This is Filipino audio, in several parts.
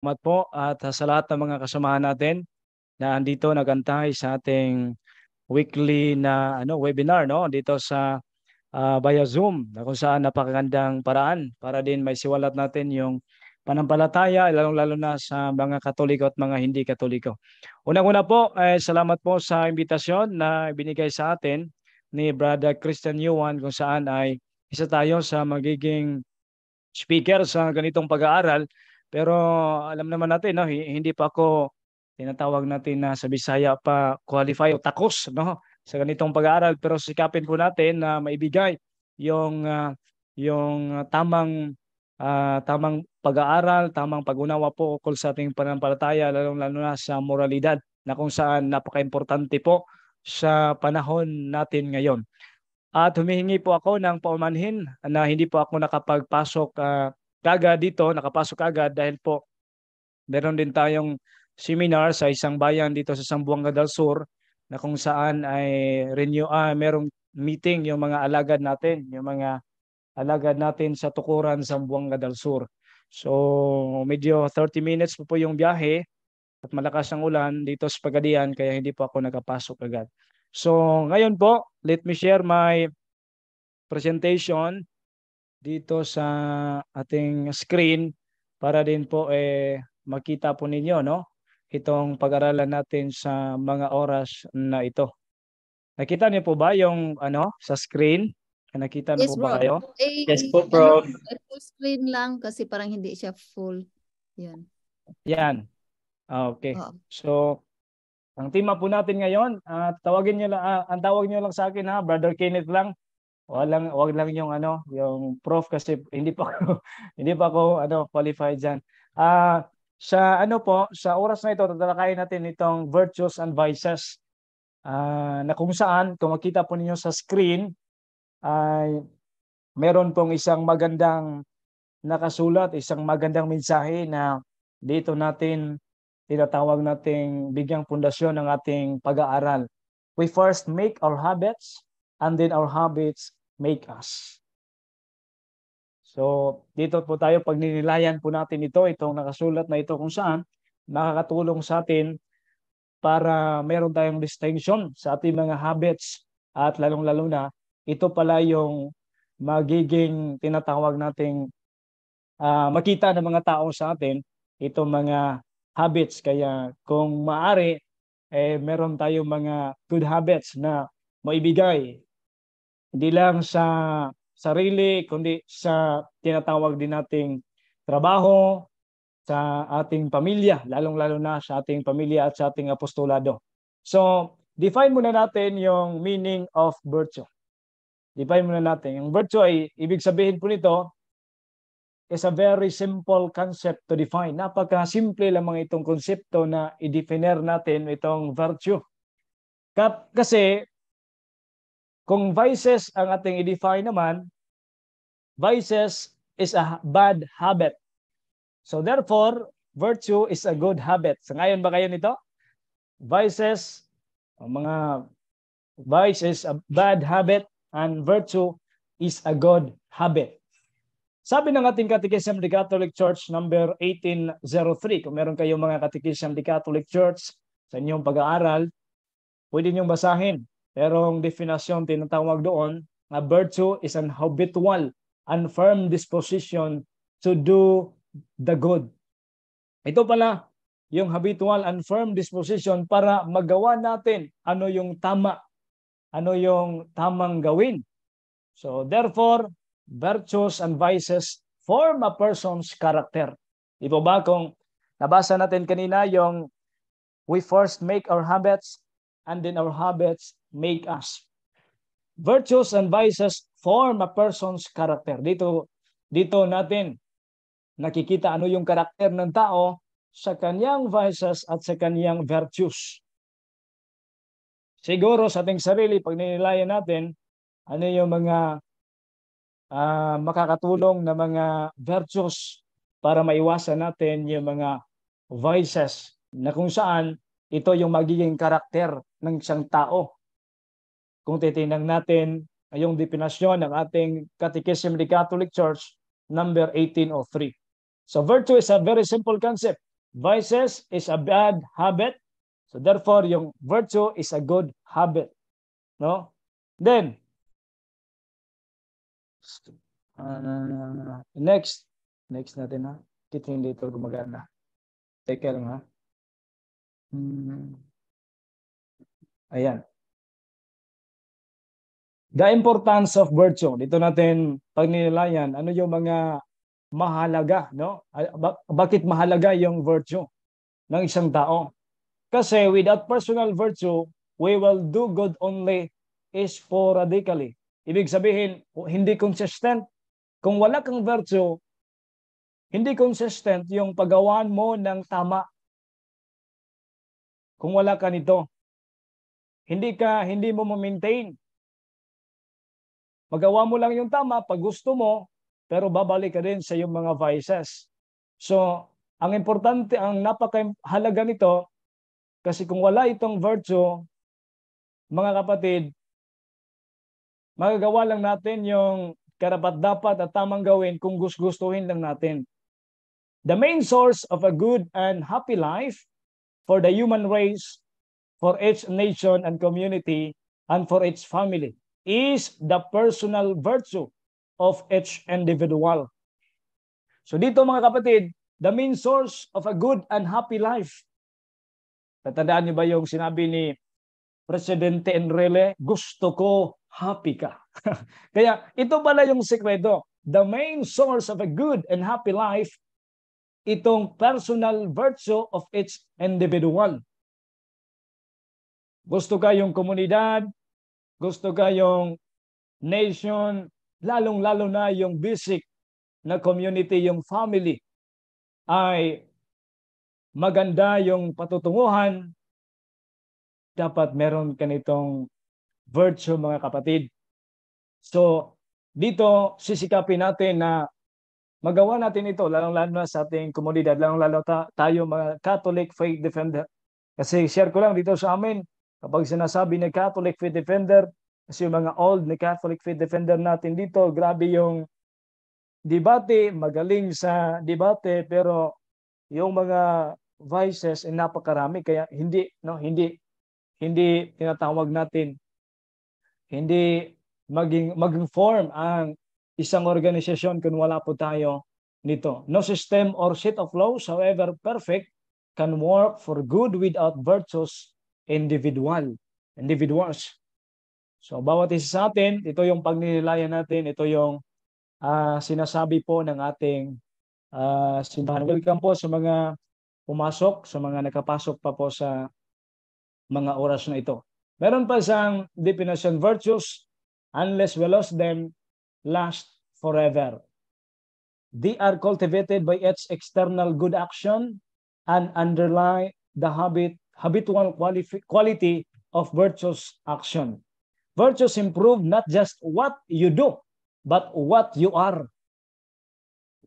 Salamat po at ah, sa lahat ng mga kasamahan natin na andito nagantay sa ating weekly na ano webinar no dito sa uh, via Zoom na kung saan napakagandang paraan para din may siwalat natin yung panampalataya lalong-lalo na sa mga Katoliko at mga hindi Katoliko. Unang-una po, eh, salamat po sa imbitasyon na binigay sa atin ni Brother Christian Yuan kung saan ay isa tayo sa magiging speaker sa ganitong pag-aaral pero alam naman natin no, hindi pa ako tinatawag natin na sa Bisaya pa qualify o takos no sa ganitong pag-aaral pero sikapin po natin na maibigay yung uh, yung tamang uh, tamang pag-aaral, tamang pag-unawa po ukol sa ating pananampalataya lalong-lalo na sa moralidad na kung saan napakaimportante po sa panahon natin ngayon. At humihingi po ako ng paumanhin na hindi po ako nakapagpasok uh, kaga dito, nakapasok agad dahil po meron din tayong seminar sa isang bayan dito sa Sambuanga del Sur na kung saan ay renew ah, merong meeting yung mga alagad natin, yung mga alagad natin sa Tukuran, Sambuanga del Sur. So medyo 30 minutes po po yung biyahe at malakas ang ulan dito sa Pagadian kaya hindi po ako nakapasok agad. So ngayon po, let me share my presentation dito sa ating screen para din po eh makita po ninyo no itong pag-aralan natin sa mga oras na ito. Nakita niyo po ba yung ano sa screen? Nakita yes, niyo po bro. ba kayo? Eh, yes po, bro. Full screen lang kasi parang hindi siya full. Yan. Yan. Ah, okay. Oh. So, ang tema po natin ngayon, uh, tawagin niyo lang, uh, ah, ang tawag niyo lang sa akin ha, Brother Kenneth lang wag wag lang yung ano, yung prof kasi hindi pa ako hindi pa ako ano qualified diyan. Ah, uh, sa ano po, sa oras na ito tatalakayin natin itong virtues and vices uh, na kung saan kung makita po ninyo sa screen ay meron pong isang magandang nakasulat, isang magandang mensahe na dito natin tinatawag nating bigyang pundasyon ng ating pag-aaral. We first make our habits and then our habits make us. So, dito po tayo pag ninilayan po natin ito, itong nakasulat na ito kung saan makakatulong sa atin para meron tayong distinction sa ating mga habits at lalong-lalo na ito pala yung magiging tinatawag nating uh, makita ng mga tao sa atin itong mga habits kaya kung maari eh meron tayong mga good habits na maibigay hindi lang sa sarili, kundi sa tinatawag din nating trabaho, sa ating pamilya, lalong-lalo na sa ating pamilya at sa ating apostolado. So, define muna natin yung meaning of virtue. Define muna natin. Yung virtue ay, ibig sabihin po nito, is a very simple concept to define. Napaka-simple mga itong konsepto na i-definer natin itong virtue. Kasi kung vices ang ating i-define naman, vices is a bad habit. So therefore, virtue is a good habit. ngayon ba kayo nito? Vices, mga vices is a bad habit and virtue is a good habit. Sabi ng ating Catechism of the Catholic Church number 1803, kung meron kayong mga Catechism of the Catholic Church sa inyong pag-aaral, pwede niyong basahin merong definasyon tinatawag doon na virtue is an habitual and firm disposition to do the good. Ito pala yung habitual and firm disposition para magawa natin ano yung tama, ano yung tamang gawin. So therefore, virtues and vices form a person's character. Di po ba kung nabasa natin kanina yung we first make our habits and then our habits make us. Virtues and vices form a person's character. Dito, dito natin nakikita ano yung karakter ng tao sa kanyang vices at sa kanyang virtues. Siguro sa ating sarili, pag ninilayan natin, ano yung mga uh, makakatulong na mga virtues para maiwasan natin yung mga vices na kung saan ito yung magiging karakter ng isang tao. Kung titingnan natin yung definition ng ating Catechism of the Catholic Church, number 1803. So virtue is a very simple concept. Vices is a bad habit. So therefore, yung virtue is a good habit. No? Then, uh, next, next natin ha. Kita yung dito gumagana. Teka lang ha. Hmm. Ayan. The importance of virtue. Dito natin pag ano yung mga mahalaga, no? Bakit mahalaga yung virtue ng isang tao? Kasi without personal virtue, we will do good only sporadically. Ibig sabihin, hindi consistent. Kung wala kang virtue, hindi consistent yung paggawan mo ng tama. Kung wala ka nito, hindi ka hindi mo ma-maintain Magawa mo lang yung tama pag gusto mo, pero babalik ka din sa iyong mga vices. So, ang importante, ang napakahalaga nito, kasi kung wala itong virtue, mga kapatid, magagawa lang natin yung karapat dapat at tamang gawin kung gustuhin lang natin. The main source of a good and happy life for the human race, for each nation and community, and for its family is the personal virtue of each individual. So dito mga kapatid, the main source of a good and happy life. Tatandaan niyo ba yung sinabi ni Presidente Enrile, gusto ko happy ka. Kaya ito pala yung sikreto. The main source of a good and happy life, itong personal virtue of each individual. Gusto ka yung komunidad, gusto kayong nation, lalong-lalo na yung basic na community, yung family, ay maganda yung patutunguhan, dapat meron ka nitong virtue mga kapatid. So, dito sisikapin natin na magawa natin ito, lalong-lalo na sa ating komunidad, lalong-lalo ta- tayo mga Catholic Faith Defender. Kasi share ko lang dito sa amin, Kapag sinasabi ni Catholic Faith Defender, kasi yung mga old ni Catholic Faith Defender natin dito, grabe yung debate, magaling sa debate, pero yung mga vices ay eh, napakarami kaya hindi no hindi hindi tinatawag natin hindi maging maging form ang isang organisasyon kung wala po tayo nito. No system or set of laws, however perfect, can work for good without virtues individual, individuals. So bawat isa sa atin, ito yung pagninilayan natin, ito yung uh, sinasabi po ng ating uh, simbahan. Welcome po sa mga pumasok, sa mga nakapasok pa po sa mga oras na ito. Meron pa isang definition, virtues, unless we lose them, last forever. They are cultivated by its external good action and underlie the habit habitual quality of virtuous action. Virtues improve not just what you do, but what you are.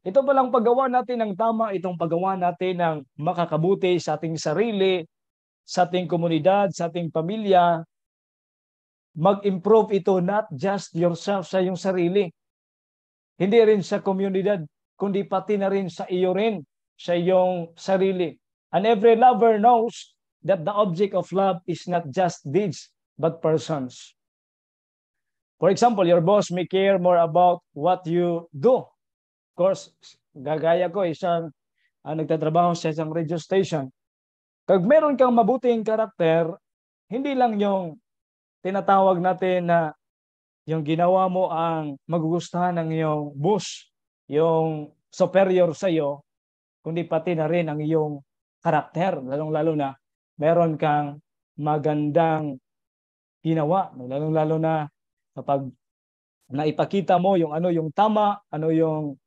Ito palang paggawa natin ng tama, itong paggawa natin ng makakabuti sa ating sarili, sa ating komunidad, sa ating pamilya. Mag-improve ito not just yourself sa iyong sarili. Hindi rin sa komunidad, kundi pati na rin sa iyo rin, sa iyong sarili. And every lover knows that the object of love is not just deeds, but persons. For example, your boss may care more about what you do. Of course, gagaya ko, isang uh, nagtatrabaho sa isang radio station. Kag meron kang mabuting karakter, hindi lang yung tinatawag natin na yung ginawa mo ang magugustuhan ng iyong boss, yung superior sa iyo, kundi pati na rin ang iyong karakter, lalong-lalo na meron kang magandang ginawa, no? lalong-lalo na kapag naipakita mo yung ano yung tama, ano yung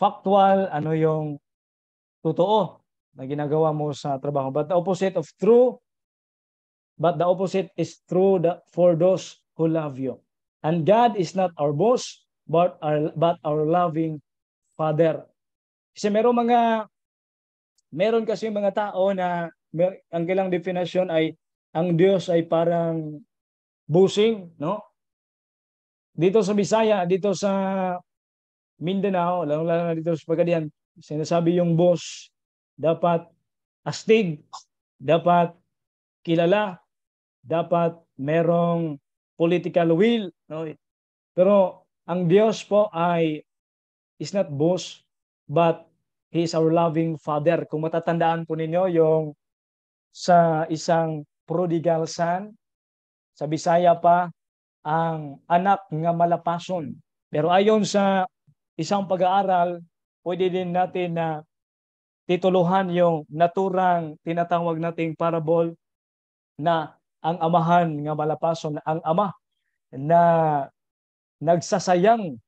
factual, ano yung totoo na ginagawa mo sa trabaho. But the opposite of true, but the opposite is true for those who love you. And God is not our boss, but our, but our loving Father. Kasi meron mga, meron kasi mga tao na ang kailang definition ay ang Diyos ay parang busing, no? Dito sa Bisaya, dito sa Mindanao, lalo lalo na dito sa Pagadian, sinasabi yung boss dapat astig, dapat kilala, dapat merong political will, no? Pero ang Diyos po ay is not boss but He is our loving Father. Kung matatandaan po ninyo yung sa isang prodigal son. Sa Bisaya pa, ang anak nga malapason. Pero ayon sa isang pag-aaral, pwede din natin na tituluhan yung naturang tinatawag nating parable na ang amahan nga malapason, ang ama na nagsasayang,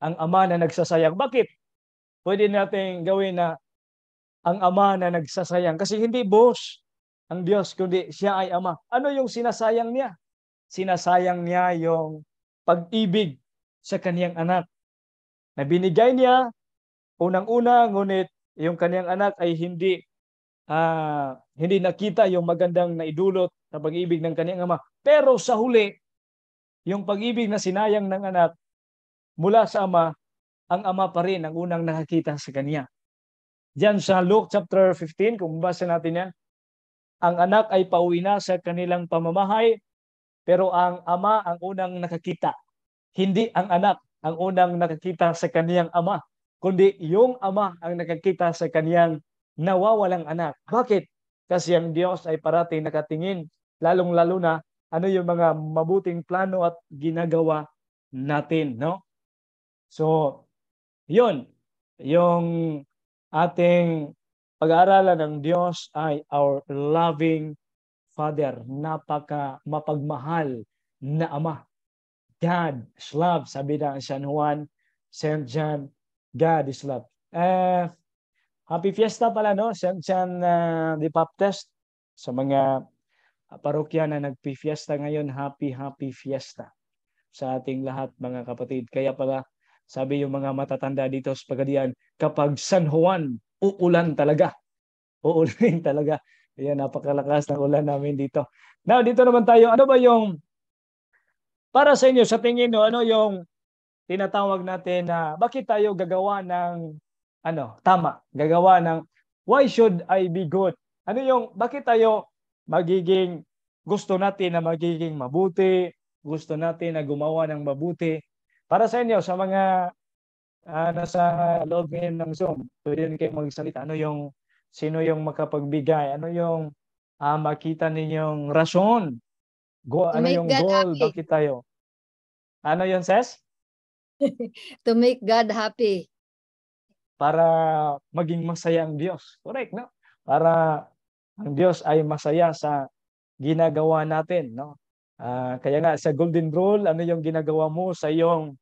ang ama na nagsasayang. Bakit? Pwede nating gawin na ang ama na nagsasayang. Kasi hindi boss ang Diyos, kundi siya ay Ama. Ano yung sinasayang niya? Sinasayang niya yung pag-ibig sa kaniyang anak na binigay niya unang-una ngunit yung kaniyang anak ay hindi uh, hindi nakita yung magandang naidulot na pag-ibig ng kaniyang ama. Pero sa huli, yung pag-ibig na sinayang ng anak mula sa ama, ang ama pa rin ang unang nakakita sa kanya. Diyan sa Luke chapter 15, kung babasa natin yan, ang anak ay pauwi na sa kanilang pamamahay, pero ang ama ang unang nakakita. Hindi ang anak ang unang nakakita sa kaniyang ama, kundi yung ama ang nakakita sa kaniyang nawawalang anak. Bakit? Kasi ang Diyos ay parating nakatingin, lalong-lalo na ano yung mga mabuting plano at ginagawa natin, no? So, 'yun yung ating pag-aaralan ng Diyos ay our loving Father, napaka mapagmahal na Ama. God is love, sabi ng San Juan, St. John, God is love. Uh, happy fiesta pala, no? St. John uh, ah, the Baptist sa mga parokya na nagpi-fiesta ngayon, happy, happy fiesta sa ating lahat, mga kapatid. Kaya pala, sabi yung mga matatanda dito sa pagadian, kapag San Juan uulan talaga. Uulan talaga. Ayan, napakalakas ng ulan namin dito. Now, dito naman tayo. Ano ba yung, para sa inyo, sa tingin nyo, ano yung tinatawag natin na bakit tayo gagawa ng, ano, tama, gagawa ng, why should I be good? Ano yung, bakit tayo magiging, gusto natin na magiging mabuti, gusto natin na gumawa ng mabuti. Para sa inyo, sa mga uh, nasa loob ngayon ng Zoom. Pwede rin kayo magsalita. Ano yung, sino yung makapagbigay? Ano yung uh, makita ninyong rason? Go, ano yung God goal? Happy. Bakit tayo? Ano yun, Ses? to make God happy. Para maging masaya ang Diyos. Correct, no? Para ang Diyos ay masaya sa ginagawa natin, no? Uh, kaya nga sa golden rule, ano yung ginagawa mo sa iyong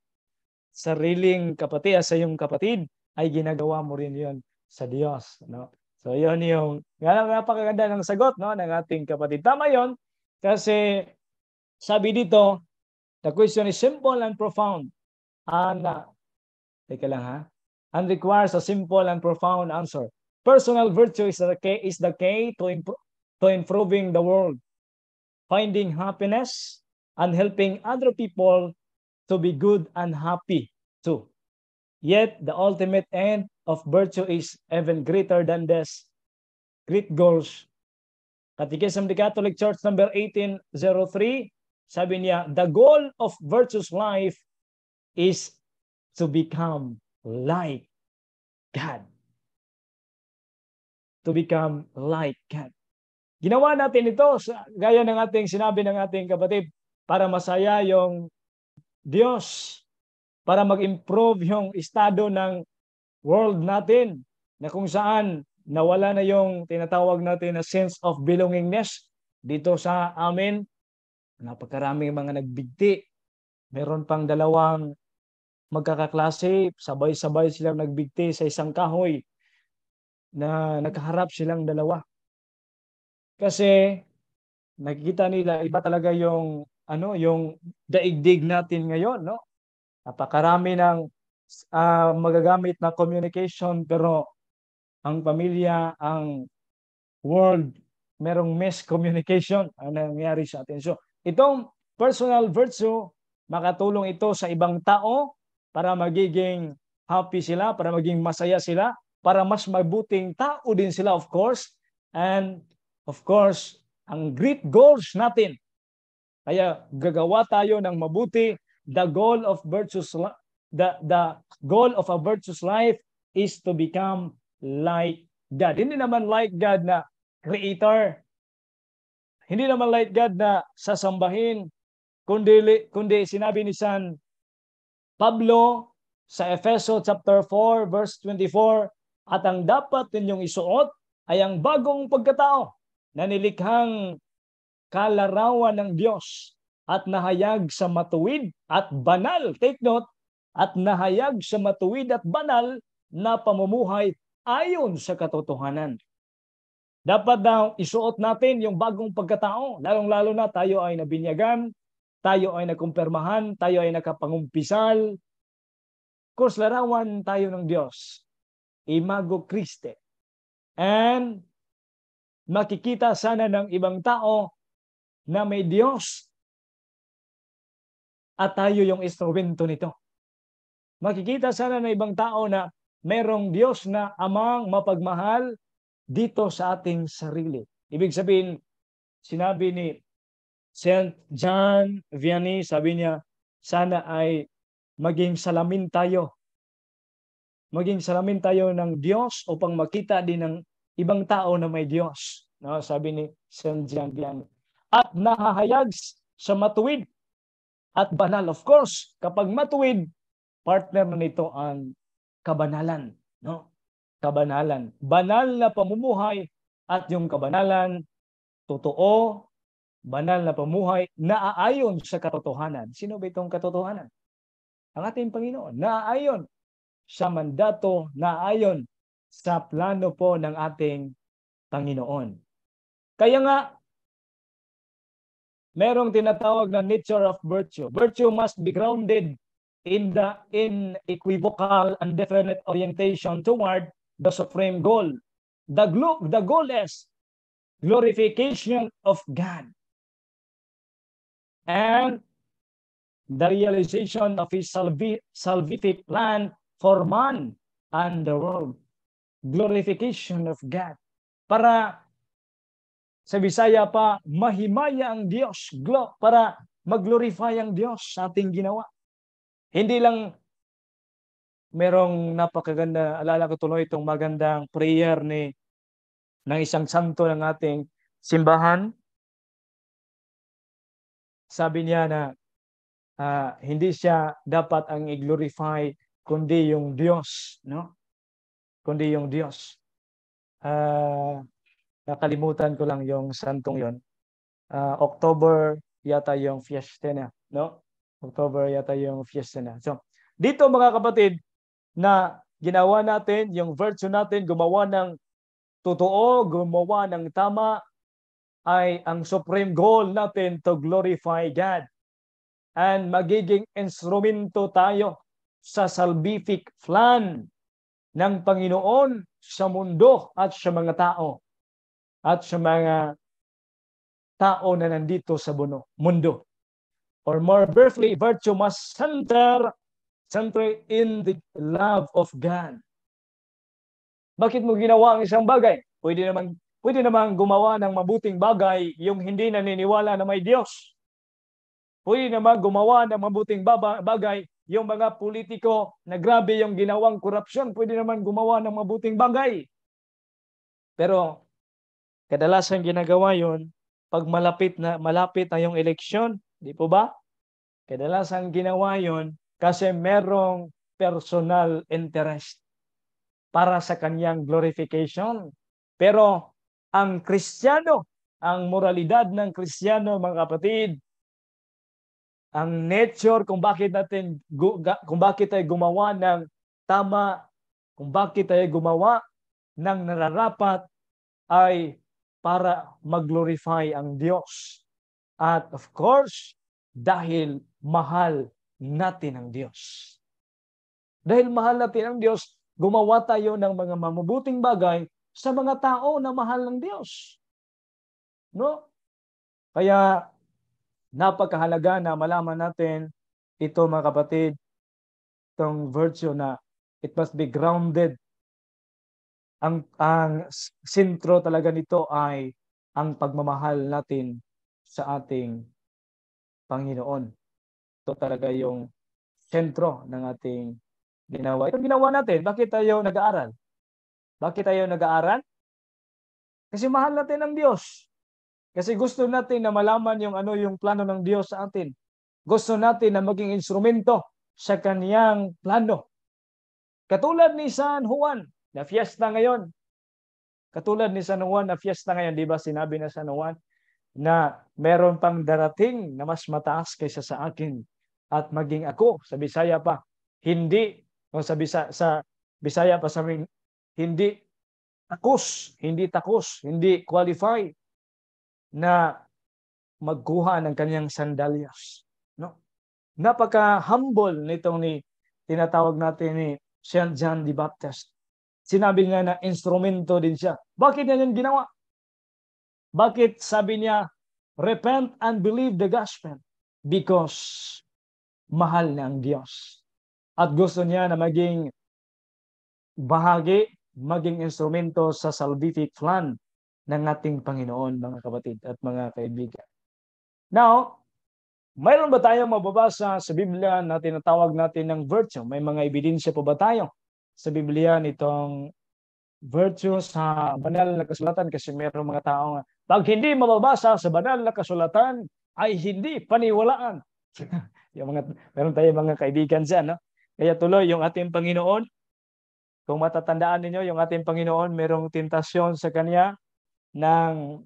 sariling kapatid, ah, sa iyong kapatid, ay ginagawa mo rin yon sa Diyos. No? So, yun yung napakaganda ng sagot no, ng ating kapatid. Tama yon kasi sabi dito, the question is simple and profound. Ana, teka lang ha, and requires a simple and profound answer. Personal virtue is the key, is the key to, improve, to improving the world, finding happiness, and helping other people to be good and happy too. Yet the ultimate end of virtue is even greater than this. Great goals. Catechism of the Catholic Church number 1803, sabi niya, the goal of virtuous life is to become like God. To become like God. Ginawa natin ito, sa, gaya ng ating sinabi ng ating kapatid, para masaya yung Diyos para mag-improve yung estado ng world natin na kung saan nawala na yung tinatawag natin na sense of belongingness dito sa amin. Napakaraming mga nagbigti. Meron pang dalawang magkakaklase, sabay-sabay silang nagbigti sa isang kahoy na nakaharap silang dalawa. Kasi nakikita nila iba talaga yung ano yung daigdig natin ngayon no napakarami ng uh, magagamit na communication pero ang pamilya ang world merong miscommunication ang nangyayari sa atin so itong personal virtue makatulong ito sa ibang tao para magiging happy sila para maging masaya sila para mas mabuting tao din sila of course and of course ang great goals natin kaya gagawa tayo ng mabuti. The goal of virtuous the the goal of a virtuous life is to become like God. Hindi naman like God na creator. Hindi naman like God na sasambahin. Kundi, kundi sinabi ni San Pablo sa Efeso chapter 4 verse 24, at ang dapat ninyong isuot ay ang bagong pagkatao na nilikhang kalarawan ng Diyos at nahayag sa matuwid at banal. Take note, at nahayag sa matuwid at banal na pamumuhay ayon sa katotohanan. Dapat daw isuot natin yung bagong pagkatao, lalong-lalo na tayo ay nabinyagan, tayo ay nakumpirmahan, tayo ay nakapangumpisal. Of Course, larawan tayo ng Diyos. Imago Christe. And makikita sana ng ibang tao na may Diyos. At tayo yung instrumento nito. Makikita sana ng ibang tao na merong Diyos na amang mapagmahal dito sa ating sarili. Ibig sabihin, sinabi ni St. John Vianney, sabi niya, sana ay maging salamin tayo. Maging salamin tayo ng Diyos upang makita din ng ibang tao na may Diyos. No, sabi ni St. John Vianney at nahahayag sa matuwid at banal. Of course, kapag matuwid, partner na nito ang kabanalan. No? Kabanalan. Banal na pamumuhay at yung kabanalan, totoo, banal na pamuhay, naaayon sa katotohanan. Sino ba itong katotohanan? Ang ating Panginoon. Naaayon sa mandato, naaayon sa plano po ng ating Panginoon. Kaya nga, merong tinatawag na nature of virtue. Virtue must be grounded in the inequivocal and definite orientation toward the supreme goal. The, glo- the goal is glorification of God and the realization of His salvi- salvific plan for man and the world. Glorification of God. Para sa Bisaya pa, mahimaya ang Diyos glo, para mag-glorify ang Diyos sa ating ginawa. Hindi lang merong napakaganda, alala ko tuloy itong magandang prayer ni ng isang santo ng ating simbahan. Sabi niya na uh, hindi siya dapat ang i-glorify kundi yung Diyos, no? Kundi yung Diyos. Uh, nakalimutan ko lang yung santong yon. Uh, ah, October yata yung fiesta niya, no? October yata yung fiesta niya. So, dito mga kapatid, na ginawa natin, yung virtue natin, gumawa ng totoo, gumawa ng tama, ay ang supreme goal natin to glorify God. And magiging instrumento tayo sa salvific plan ng Panginoon sa mundo at sa mga tao at sa mga tao na nandito sa buno, mundo. Or more briefly, virtue must center, center in the love of God. Bakit mo ginawa ang isang bagay? Pwede naman pwede naman gumawa ng mabuting bagay yung hindi naniniwala na may Diyos. Pwede naman gumawa ng mabuting bagay yung mga politiko na grabe yung ginawang korupsyon. Pwede naman gumawa ng mabuting bagay. Pero Kadalasan ginagawa yon pag malapit na malapit na yung eleksyon, di po ba? Kadalasan ginawa yon kasi merong personal interest para sa kanyang glorification. Pero ang Kristiyano, ang moralidad ng Kristiyano, mga kapatid, ang nature kung bakit natin kung bakit tayo gumawa ng tama, kung bakit tayo gumawa ng nararapat ay para mag-glorify ang Diyos. At of course, dahil mahal natin ang Diyos. Dahil mahal natin ang Diyos, gumawa tayo ng mga mamubuting bagay sa mga tao na mahal ng Diyos. No? Kaya napakahalaga na malaman natin ito mga kapatid, itong virtue na it must be grounded ang, ang sentro talaga nito ay ang pagmamahal natin sa ating Panginoon. Ito talaga yung sentro ng ating ginawa. Ito ginawa natin. Bakit tayo nag-aaral? Bakit tayo nag-aaral? Kasi mahal natin ang Diyos. Kasi gusto natin na malaman yung ano yung plano ng Diyos sa atin. Gusto natin na maging instrumento sa kaniyang plano. Katulad ni San Juan, na fiesta ngayon. Katulad ni San Juan na fiesta ngayon, di ba sinabi na San Juan na meron pang darating na mas mataas kaysa sa akin at maging ako sa Bisaya pa. Hindi o sa Bisaya, sa Bisaya pa sa amin, hindi takos, hindi takos, hindi qualify na magkuha ng kanyang sandalyas. No? Napaka-humble nitong ni tinatawag natin ni St. John the Baptist. Sinabi niya na instrumento din siya. Bakit niya yung ginawa? Bakit sabi niya, repent and believe the gospel? Because mahal niya ang Diyos. At gusto niya na maging bahagi, maging instrumento sa salvific plan ng ating Panginoon, mga kapatid at mga kaibigan. Now, mayroon ba tayong mababasa sa Biblia na tinatawag natin ng virtue? May mga ebidensya po ba tayo sa Biblia nitong virtues sa banal na kasulatan kasi mayroong mga taong pag hindi mababasa sa banal na kasulatan ay hindi paniwalaan. yung mga, meron tayong mga kaibigan dyan. No? Kaya tuloy, yung ating Panginoon, kung matatandaan ninyo, yung ating Panginoon merong tentasyon sa kanya ng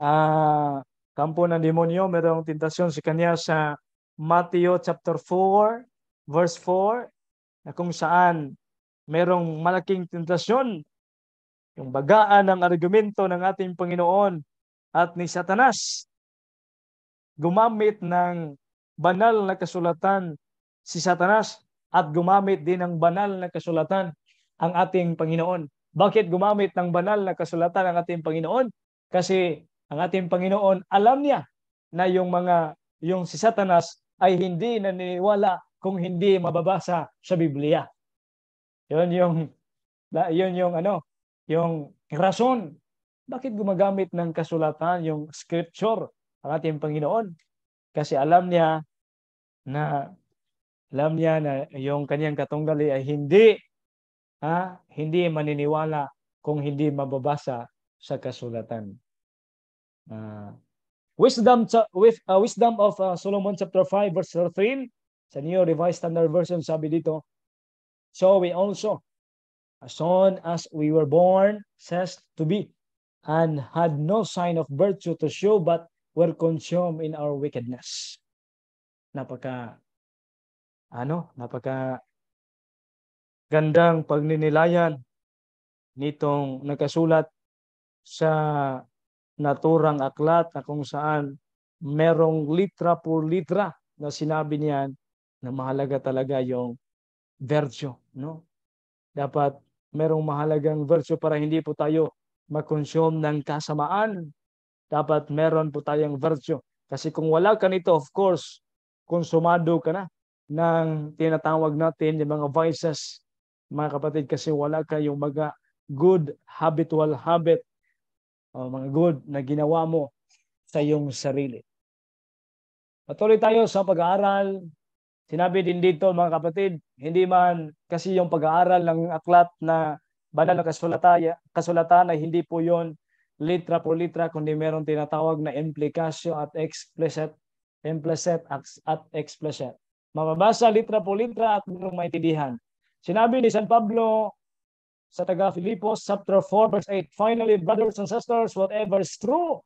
uh, kampo ng demonyo, merong tentasyon sa kanya sa Matthew chapter 4, verse 4, na kung saan merong malaking tentasyon, yung bagaan ng argumento ng ating Panginoon at ni Satanas. Gumamit ng banal na kasulatan si Satanas at gumamit din ng banal na kasulatan ang ating Panginoon. Bakit gumamit ng banal na kasulatan ang ating Panginoon? Kasi ang ating Panginoon alam niya na yung mga yung si Satanas ay hindi naniniwala kung hindi mababasa sa Biblia. Yun yung yun yung ano, yung rason bakit gumagamit ng kasulatan yung scripture ang ating Panginoon. Kasi alam niya na alam niya na yung kaniyang katunggali ay hindi ha, hindi maniniwala kung hindi mababasa sa kasulatan. Uh, wisdom with uh, wisdom of uh, Solomon chapter 5 verse 13 sa New Revised Standard Version sabi dito So we also, as soon as we were born, says to be, and had no sign of virtue to show, but were consumed in our wickedness. Napaka, ano, napaka gandang pagninilayan nitong nakasulat sa naturang aklat na kung saan merong litra por litra na sinabi niyan na mahalaga talaga yung virtue, no? Dapat merong mahalagang virtue para hindi po tayo makonsume ng kasamaan. Dapat meron po tayong virtue. Kasi kung wala ka nito, of course, konsumado ka na ng tinatawag natin yung mga vices, mga kapatid, kasi wala ka yung mga good habitual habit o mga good na ginawa mo sa iyong sarili. Patuloy tayo sa pag-aaral Sinabi din dito mga kapatid, hindi man kasi yung pag-aaral ng aklat na banal na kasulatan, kasulatan ay hindi po yon litra po litra kundi meron tinatawag na implikasyon at explicit implicit at explicit. Mababasa litra po litra at merong maintindihan. Sinabi ni San Pablo sa taga Filipos chapter 4 verse 8, Finally, brothers and sisters, whatever is true,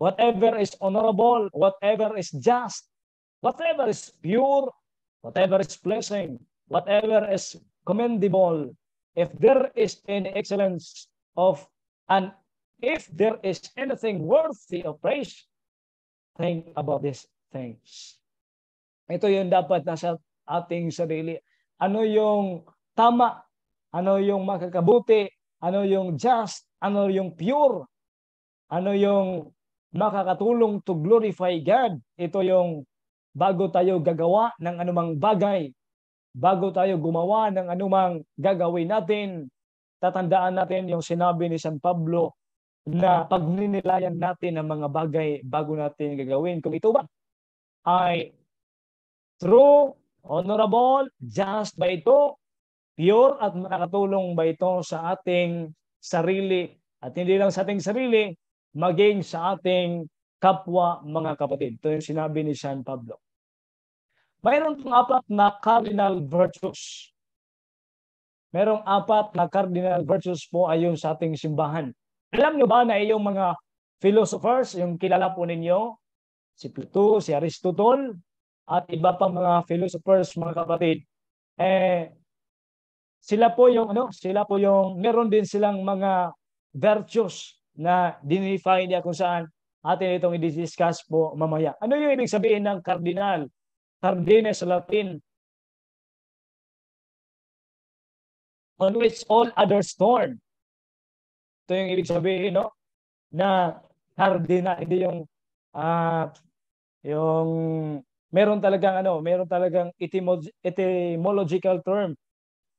whatever is honorable, whatever is just, whatever is pure, whatever is pleasing, whatever is commendable, if there is any excellence of, and if there is anything worthy of praise, think about these things. Ito yung dapat nasa ating sarili. Ano yung tama? Ano yung makakabuti? Ano yung just? Ano yung pure? Ano yung makakatulong to glorify God? Ito yung bago tayo gagawa ng anumang bagay, bago tayo gumawa ng anumang gagawin natin, tatandaan natin yung sinabi ni San Pablo na pagninilayan natin ang mga bagay bago natin gagawin. Kung ito ba ay true, honorable, just ba ito, pure at makakatulong ba ito sa ating sarili at hindi lang sa ating sarili, maging sa ating kapwa mga kapatid. Ito yung sinabi ni San Pablo. Mayroon pong apat na cardinal virtues. Merong apat na cardinal virtues po ayon sa ating simbahan. Alam niyo ba na iyong mga philosophers, yung kilala po ninyo, si Plato, si Aristotle, at iba pang mga philosophers, mga kapatid, eh, sila po yung ano, sila po yung meron din silang mga virtues na dinify niya kung saan atin itong i-discuss po mamaya. Ano yung ibig sabihin ng cardinal Sardines, Latin. On which all others torn. Ito yung ibig sabihin, no? Na sardina, hindi yung uh, yung meron talagang ano, meron talagang etymog- etymological term.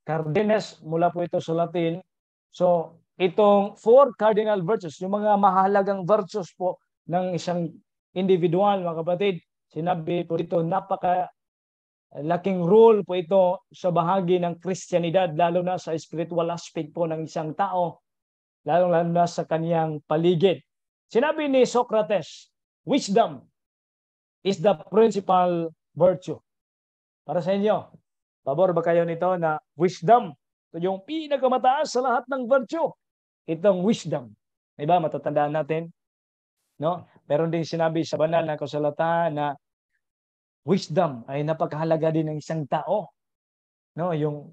Cardines, mula po ito sa Latin. So, itong four cardinal virtues, yung mga mahalagang virtues po ng isang individual, mga kapatid, Sinabi po dito, napaka eh, laking role po ito sa bahagi ng Kristyanidad, lalo na sa spiritual aspect po ng isang tao, lalo, lalo na sa kaniyang paligid. Sinabi ni Socrates, wisdom is the principal virtue. Para sa inyo, pabor ba kayo nito na wisdom, ito yung pinakamataas sa lahat ng virtue, itong wisdom. Diba, matatandaan natin? No? Meron din sinabi sa banal na kasulatan na wisdom ay napakahalaga din ng isang tao. No, yung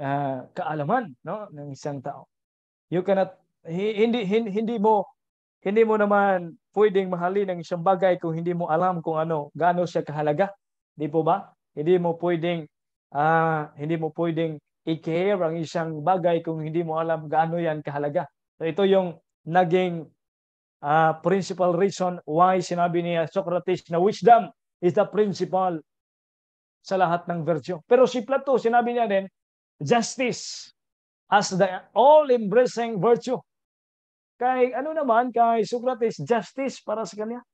uh, kaalaman no ng isang tao. You cannot hindi hindi mo hindi mo naman pwedeng mahalin ang isang bagay kung hindi mo alam kung ano gaano siya kahalaga. Di po ba? Hindi mo pwedeng uh, hindi mo pwedeng i-care ang isang bagay kung hindi mo alam gaano yan kahalaga. So ito yung naging uh, principal reason why sinabi ni Socrates na wisdom is the principal sa lahat ng virtue. Pero si Plato, sinabi niya din, justice as the all-embracing virtue. Kay ano naman, kay Socrates, justice para sa kanya.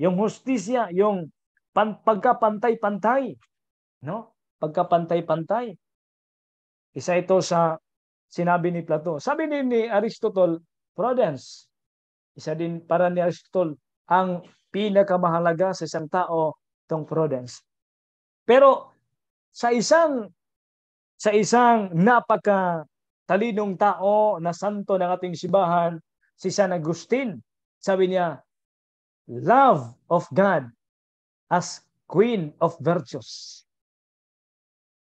Yung hustisya, yung pan, pagkapantay-pantay. No? Pagkapantay-pantay. Isa ito sa sinabi ni Plato. Sabi din ni Aristotle, prudence isa din para ni Aristotle, ang pinakamahalaga sa isang tao tong prudence. Pero sa isang sa isang napaka talinong tao na santo ng ating sibahan, si San Agustin, sabi niya, love of God as queen of virtues.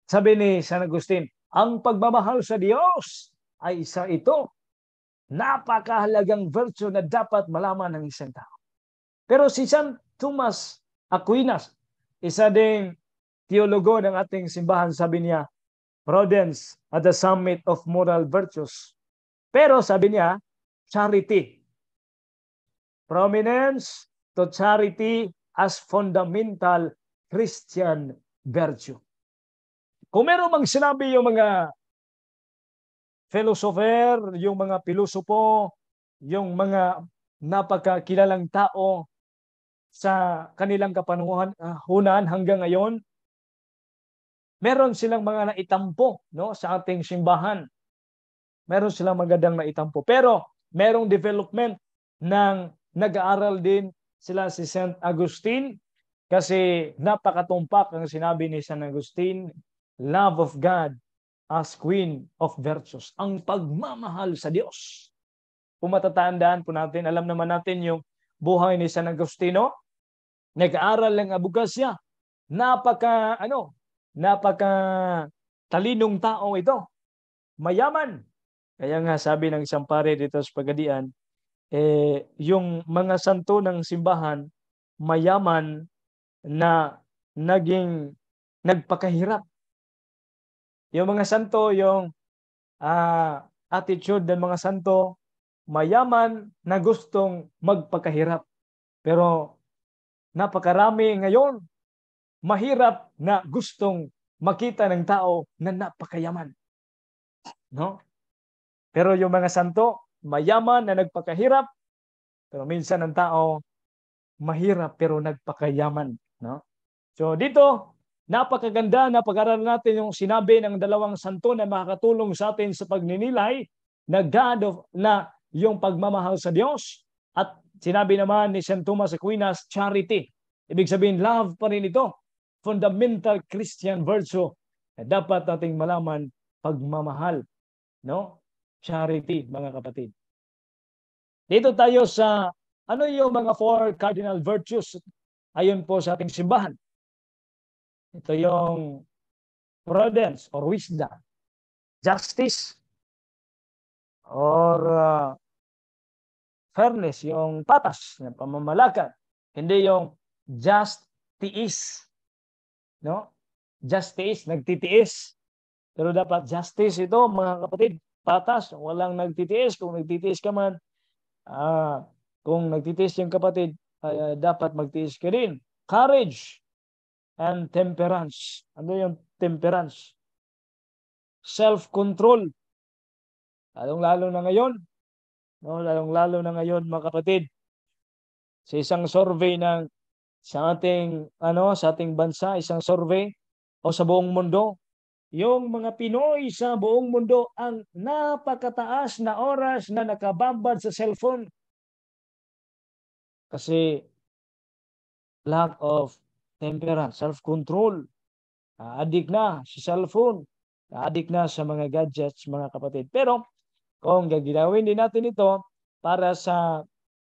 Sabi ni San Agustin, ang pagmamahal sa Diyos ay isa ito Napakahalagang virtue na dapat malaman ng isang tao. Pero si San Thomas Aquinas, isa ding teologo ng ating simbahan, sabi niya, prudence at the summit of moral virtues. Pero sabi niya, charity. Prominence to charity as fundamental Christian virtue. Kung meron mang sinabi yung mga philosopher, yung mga pilosopo, yung mga napakakilalang tao sa kanilang kapanuhan ah, hunan hanggang ngayon, meron silang mga naitampo no, sa ating simbahan. Meron silang magandang naitampo. Pero merong development ng nag-aaral din sila si St. Agustin kasi napakatumpak ang sinabi ni San Agustin, love of God as Queen of Virtues, ang pagmamahal sa Diyos. Kung matatandaan po natin, alam naman natin yung buhay ni San Agustino, nag-aaral ng Abugasya. Napaka, ano, napaka talinong tao ito. Mayaman. Kaya nga sabi ng isang pare dito sa Pagadian, eh, yung mga santo ng simbahan, mayaman na naging nagpakahirap yung mga santo, yung uh, attitude ng mga santo, mayaman na gustong magpakahirap. Pero napakarami ngayon, mahirap na gustong makita ng tao na napakayaman. No? Pero yung mga santo, mayaman na nagpakahirap, pero minsan ang tao, mahirap pero nagpakayaman. No? So dito, Napakaganda na pag-aralan natin yung sinabi ng dalawang santo na makakatulong sa atin sa pagninilay na God of, na yung pagmamahal sa Diyos at sinabi naman ni St. Thomas Aquinas, charity. Ibig sabihin, love pa rin ito. Fundamental Christian virtue na dapat nating malaman pagmamahal. No? Charity, mga kapatid. Dito tayo sa ano yung mga four cardinal virtues ayon po sa ating simbahan. Ito yung prudence or wisdom. Justice or uh, fairness, yung patas na pamamalakad. Hindi yung just tiis. No? Justice, nagtitiis. Pero dapat justice ito, mga kapatid. Patas, walang nagtitiis. Kung nagtitiis ka man, ah, kung nagtitiis yung kapatid, uh, dapat magtiis ka rin. Courage, and temperance. Ano yung temperance? Self-control. Lalong-lalo na ngayon. No, lalong-lalo na ngayon mga kapatid. Sa isang survey ng sa ating ano, sa ating bansa, isang survey o sa buong mundo, yung mga Pinoy sa buong mundo ang napakataas na oras na nakababad sa cellphone. Kasi lack of temperance, self-control. Uh, addict na sa cellphone. Uh, addict na sa mga gadgets, mga kapatid. Pero kung gagawin din natin ito para sa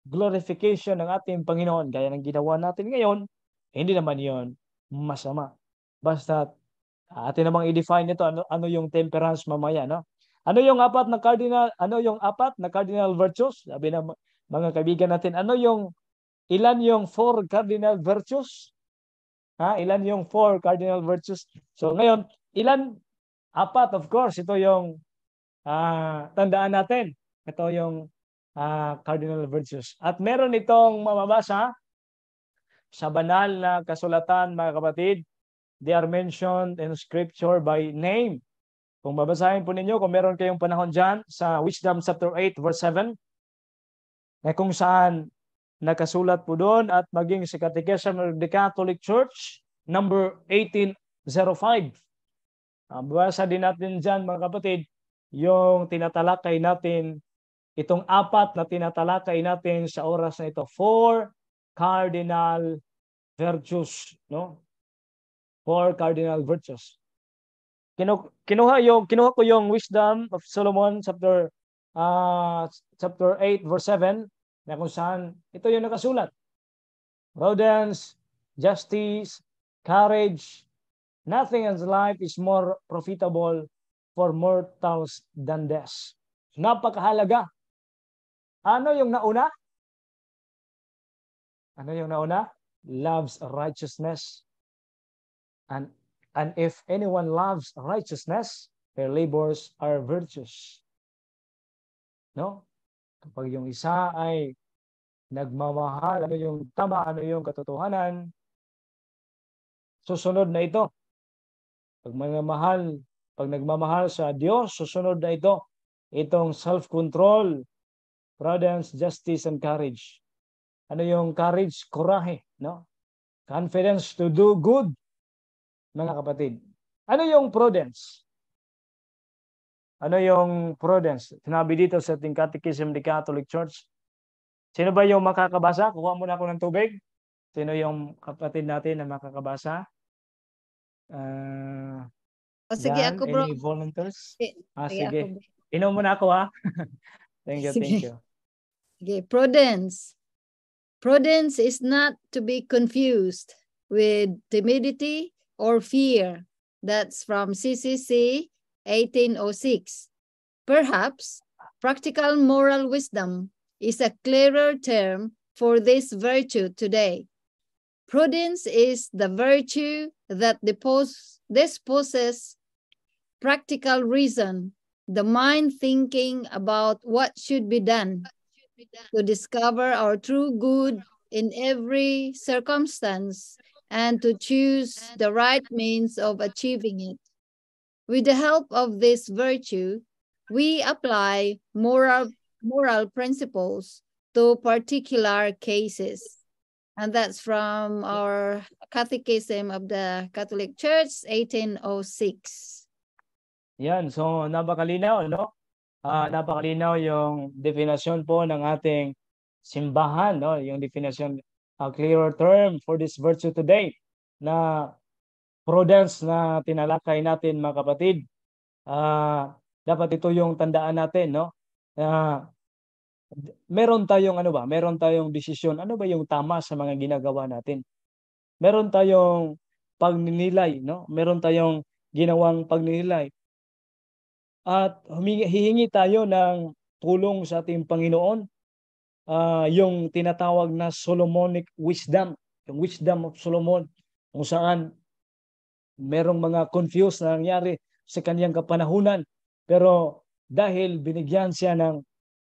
glorification ng ating Panginoon, gaya ng ginawa natin ngayon, hindi naman yon masama. Basta atin namang i-define ito ano, ano yung temperance mamaya, no? Ano yung apat na cardinal ano yung apat na cardinal virtues? Sabi ng mga kaibigan natin, ano yung ilan yung four cardinal virtues? Ha? Ilan yung four cardinal virtues? So ngayon, ilan? Apat, of course. Ito yung uh, tandaan natin. Ito yung uh, cardinal virtues. At meron itong mababasa sa banal na kasulatan, mga kapatid. They are mentioned in scripture by name. Kung babasahin po ninyo, kung meron kayong panahon dyan, sa Wisdom chapter 8, verse 7, na eh, kung saan Nakasulat po doon at maging si Catechism of the Catholic Church, number 1805. Uh, Basa din natin dyan mga kapatid, yung tinatalakay natin, itong apat na tinatalakay natin sa oras na ito, four cardinal virtues, no? Four cardinal virtues. Kinu kinuha yung kinuha ko yung wisdom of Solomon chapter uh, chapter 8 verse 7 na kung saan ito yung nakasulat. Prudence, justice, courage, nothing in life is more profitable for mortals than death. Napakahalaga. Ano yung nauna? Ano yung nauna? Loves righteousness. And, and if anyone loves righteousness, their labors are virtuous. No? Kapag yung isa ay nagmamahal, ano yung tama, ano yung katotohanan. Susunod na ito. Pag magmamahal, pag nagmamahal sa Diyos, susunod na ito. Itong self-control, prudence, justice, and courage. Ano yung courage? Kurahe, no? Confidence to do good, mga kapatid. Ano yung prudence? Ano yung prudence? Sinabi dito sa ating Catechism of the Catholic Church, Sino ba yung makakabasa? Kuha muna ako ng tubig. Sino yung kapatid natin na makakabasa? Uh, ah, o oh, sige Dan, ako bro. Any volunteers? Sige, ah, sige. sige. Inom muna ako ha. thank you, sige. thank you. Sige, prudence. Prudence is not to be confused with timidity or fear. That's from CCC 1806. Perhaps practical moral wisdom is a clearer term for this virtue today. Prudence is the virtue that disposes practical reason, the mind thinking about what should be done to discover our true good in every circumstance and to choose the right means of achieving it. With the help of this virtue, we apply moral moral principles to particular cases. And that's from our Catechism of the Catholic Church, 1806. Yan, so napakalinaw, no? Uh, napakalinaw yung definition po ng ating simbahan, no? Yung definition, a clearer term for this virtue today na prudence na tinalakay natin, mga kapatid. Uh, dapat ito yung tandaan natin, no? uh, meron tayong ano ba? Meron tayong desisyon. Ano ba yung tama sa mga ginagawa natin? Meron tayong pagninilay, no? Meron tayong ginawang pagninilay. At humingi, hihingi tayo ng tulong sa ating Panginoon. Uh, yung tinatawag na Solomonic wisdom, yung wisdom of Solomon, kung saan merong mga confused na nangyari sa kanyang kapanahunan. Pero dahil binigyan siya ng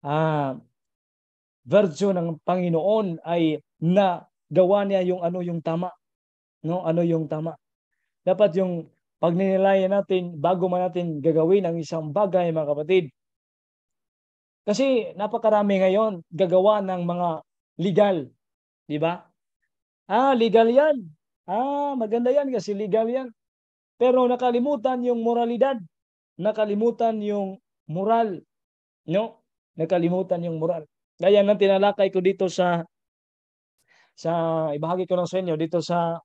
uh, ah, virtue ng Panginoon ay na gawa niya yung ano yung tama. No, ano yung tama. Dapat yung pagninilayan natin bago man natin gagawin ang isang bagay mga kapatid. Kasi napakarami ngayon gagawa ng mga legal, di ba? Ah, legal 'yan. Ah, maganda 'yan kasi legal 'yan. Pero nakalimutan yung moralidad, nakalimutan yung moral. No? Nakalimutan yung moral. Gaya ng tinalakay ko dito sa sa ibahagi ko lang sa inyo dito sa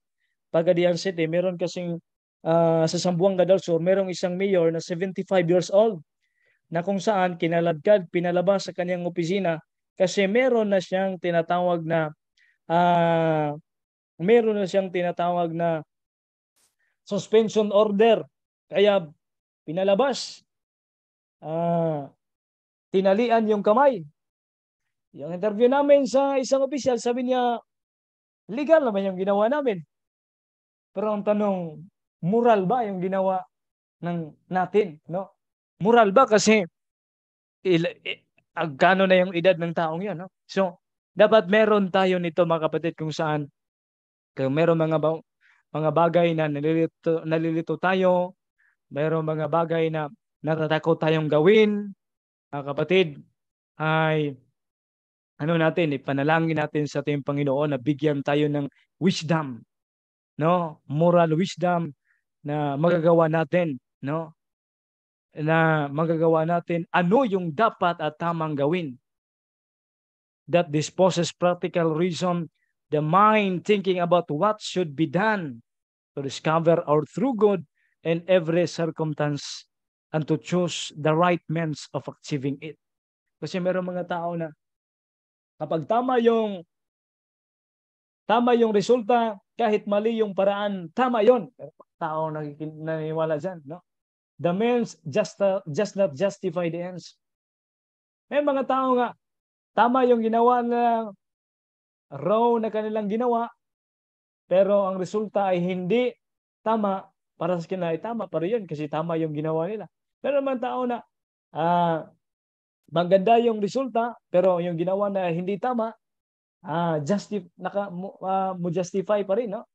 Pagadian City, meron kasing uh, sa Sambuanga del Sur, merong isang mayor na 75 years old na kung saan kinaladkad, pinalabas sa kanyang opisina kasi meron na siyang tinatawag na uh, meron na siyang tinatawag na suspension order. Kaya pinalabas Ah, tinalian yung kamay. Yung interview namin sa isang official, sabi niya, legal naman yung ginawa namin. Pero ang tanong, moral ba yung ginawa ng natin? No? Moral ba kasi il- agkano ah, na yung edad ng taong yun? No? So, dapat meron tayo nito mga kapatid kung saan kung meron mga ba- mga bagay na nalilito, nalilito tayo, meron mga bagay na natatakot tayong gawin, mga kapatid, ay ano natin, ipanalangin natin sa ating Panginoon na bigyan tayo ng wisdom, no? Moral wisdom na magagawa natin, no? Na magagawa natin ano yung dapat at tamang gawin. That disposes practical reason, the mind thinking about what should be done to discover our true good in every circumstance and to choose the right means of achieving it. Kasi meron mga tao na kapag tama yung tama yung resulta, kahit mali yung paraan, tama yon. Pero Tao na naniniwala diyan, no? The means just uh, just not justify the ends. May mga tao nga tama yung ginawa na raw na kanilang ginawa, pero ang resulta ay hindi tama para sa kanila ay tama, pero yun kasi tama yung ginawa nila. Pero naman tao na ah, maganda yung resulta pero yung ginawa na hindi tama, ah, justif naka, mo, uh, ah, mo justify pa rin, no?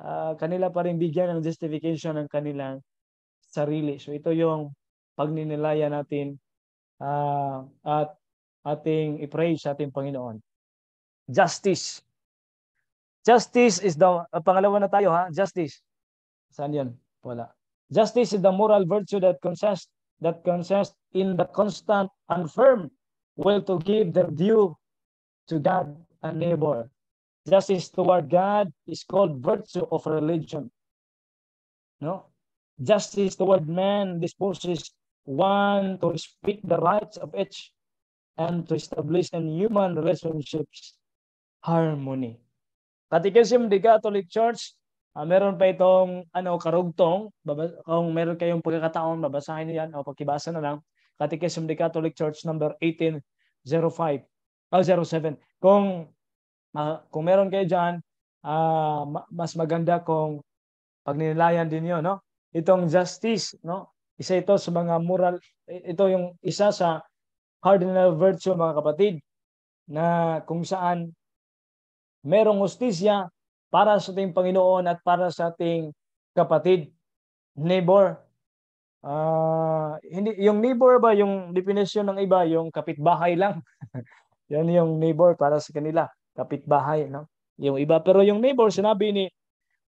Uh, kanila pa rin bigyan ng justification ng kanilang sarili. So ito yung pagninilaya natin uh, at ating i-pray sa ating Panginoon. Justice. Justice is the, uh, pangalawa na tayo ha, justice. Saan 'yon? Wala. Justice is the moral virtue that consists, that consists in the constant and firm will to give their due to God and neighbor. Justice toward God is called virtue of religion. No? Justice toward man disposes one to respect the rights of each and to establish in human relationships harmony. Catechism of the Catholic Church Uh, meron pa itong ano, karugtong. Baba, kung meron kayong pagkakataon, babasahin niyo yan o pagkibasa na lang. Catechism of the Catholic Church number 1805. Oh, 07. Kung, uh, kung meron kayo dyan, uh, mas maganda kung pag din yun, no? Itong justice, no? Isa ito sa mga moral, ito yung isa sa cardinal virtue, mga kapatid, na kung saan merong hostisya, para sa ating Panginoon at para sa ating kapatid, neighbor. Uh, hindi, yung neighbor ba, yung definition ng iba, yung kapitbahay lang. Yan yung neighbor para sa kanila, kapitbahay. No? Yung iba. Pero yung neighbor, sinabi ni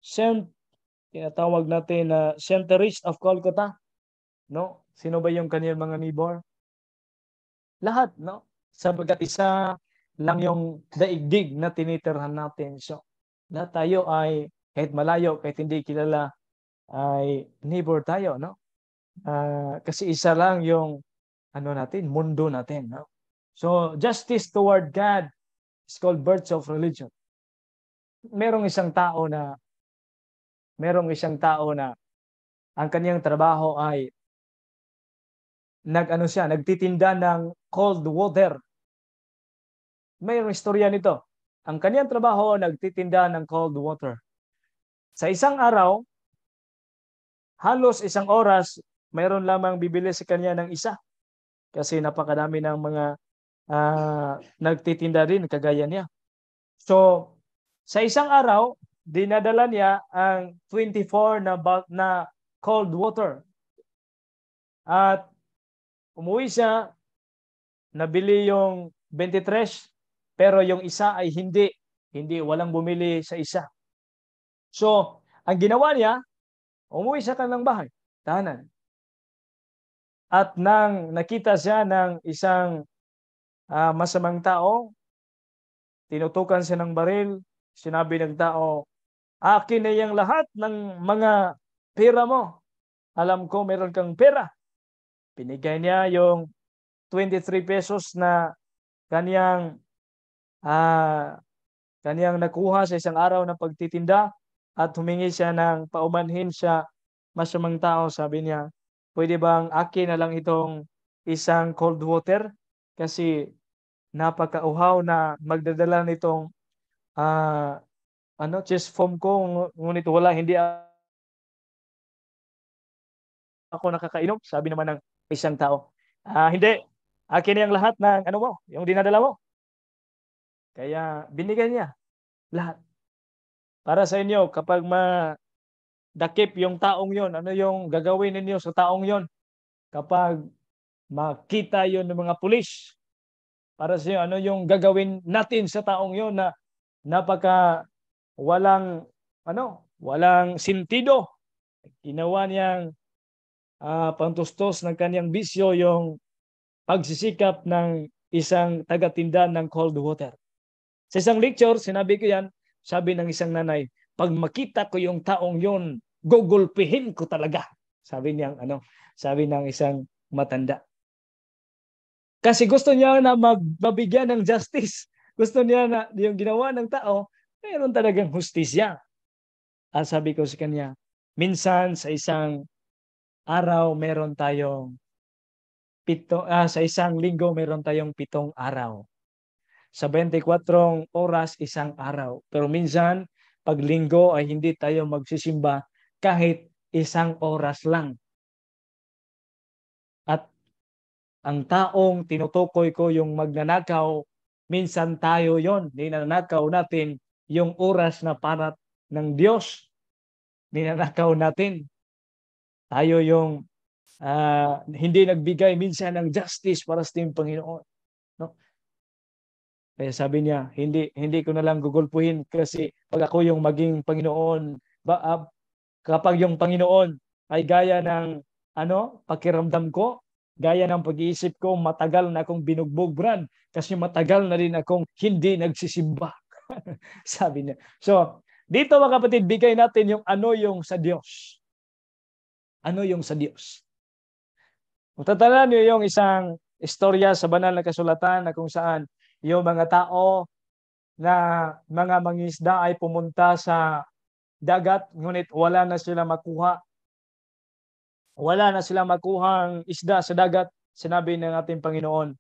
Saint, tinatawag natin na uh, Saint Therese of Calcutta. No? Sino ba yung kanyang mga neighbor? Lahat, no? Sabagat isa lang yung daigdig na tinitirhan natin. So, na tayo ay kahit malayo, kahit hindi kilala, ay neighbor tayo, no? Uh, kasi isa lang yung ano natin, mundo natin, no? So, justice toward God is called birds of religion. Merong isang tao na merong isang tao na ang kaniyang trabaho ay nagano siya, nagtitinda ng cold water. Mayroong istorya nito. Ang kaniyang trabaho, nagtitinda ng cold water. Sa isang araw, halos isang oras, mayroon lamang bibili sa kanya ng isa. Kasi napakadami ng mga uh, nagtitinda rin kagaya niya. So, sa isang araw, dinadala niya ang 24 na, bulk na cold water. At umuwi siya, nabili yung 23 pero yung isa ay hindi. Hindi, walang bumili sa isa. So, ang ginawa niya, umuwi sa kanilang bahay, tahanan. At nang nakita siya ng isang uh, masamang tao, tinutukan siya ng baril, sinabi ng tao, akin na yung lahat ng mga pera mo. Alam ko meron kang pera. Pinigay niya yung 23 pesos na kaniyang ah, kaniyang nakuha sa isang araw ng pagtitinda at humingi siya ng paumanhin siya masamang tao. Sabi niya, pwede bang akin na lang itong isang cold water? Kasi napakauhaw na magdadala nitong uh, ano, chest foam ko, ngunit wala, hindi ako nakakainom. Sabi naman ng isang tao, ah, hindi, akin na yung lahat ng ano mo, yung dinadala mo. Kaya binigyan niya lahat. Para sa inyo, kapag madakip yung taong yon, ano yung gagawin ninyo sa taong yon? Kapag makita yon ng mga pulis, para sa inyo, ano yung gagawin natin sa taong yon na napaka walang ano, walang sintido. Ginawa niyang uh, pantustos ng kaniyang bisyo yung pagsisikap ng isang tagatinda ng cold water. Sa isang lecture, sinabi ko yan, sabi ng isang nanay, pag makita ko yung taong yon, gugulpihin ko talaga. Sabi niyang ano, sabi ng isang matanda. Kasi gusto niya na mabigyan ng justice. Gusto niya na yung ginawa ng tao, mayroon talagang hustisya. At sabi ko sa kanya, minsan sa isang araw meron tayong pito, ah, sa isang linggo meron tayong pitong araw sa 24 oras isang araw. Pero minsan, pag linggo ay hindi tayo magsisimba kahit isang oras lang. At ang taong tinutukoy ko yung magnanakaw, minsan tayo yon ninanakaw natin yung oras na parat ng Diyos. Ninanakaw natin. Tayo yung uh, hindi nagbigay minsan ng justice para sa ating Panginoon. Kaya sabi niya, hindi hindi ko na lang gugulpuhin kasi pag ako yung maging Panginoon, ba, uh, kapag yung Panginoon ay gaya ng ano, pakiramdam ko, gaya ng pag-iisip ko, matagal na akong binugbog, brand kasi matagal na rin akong hindi nagsisimba. sabi niya. So, dito mga kapatid, bigay natin yung ano yung sa Diyos. Ano yung sa Diyos. Kung niyo yung isang istorya sa banal na kasulatan na kung saan yung mga tao na mga mangisda ay pumunta sa dagat ngunit wala na sila makuha. Wala na sila makuha ang isda sa dagat, sinabi ng ating Panginoon.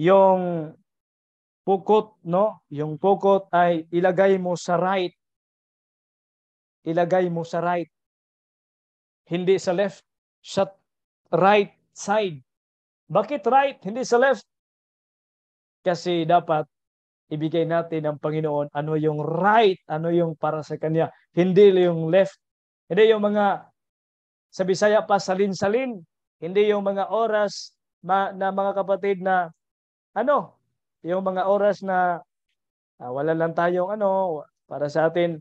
Yung pukot, no? Yung pukot ay ilagay mo sa right. Ilagay mo sa right. Hindi sa left, sa right side. Bakit right? Hindi sa left. Kasi dapat ibigay natin ng Panginoon ano yung right, ano yung para sa Kanya. Hindi yung left. Hindi yung mga sa Bisaya pa salin-salin. Hindi yung mga oras ma, na mga kapatid na ano, yung mga oras na uh, wala lang tayong ano, para sa atin,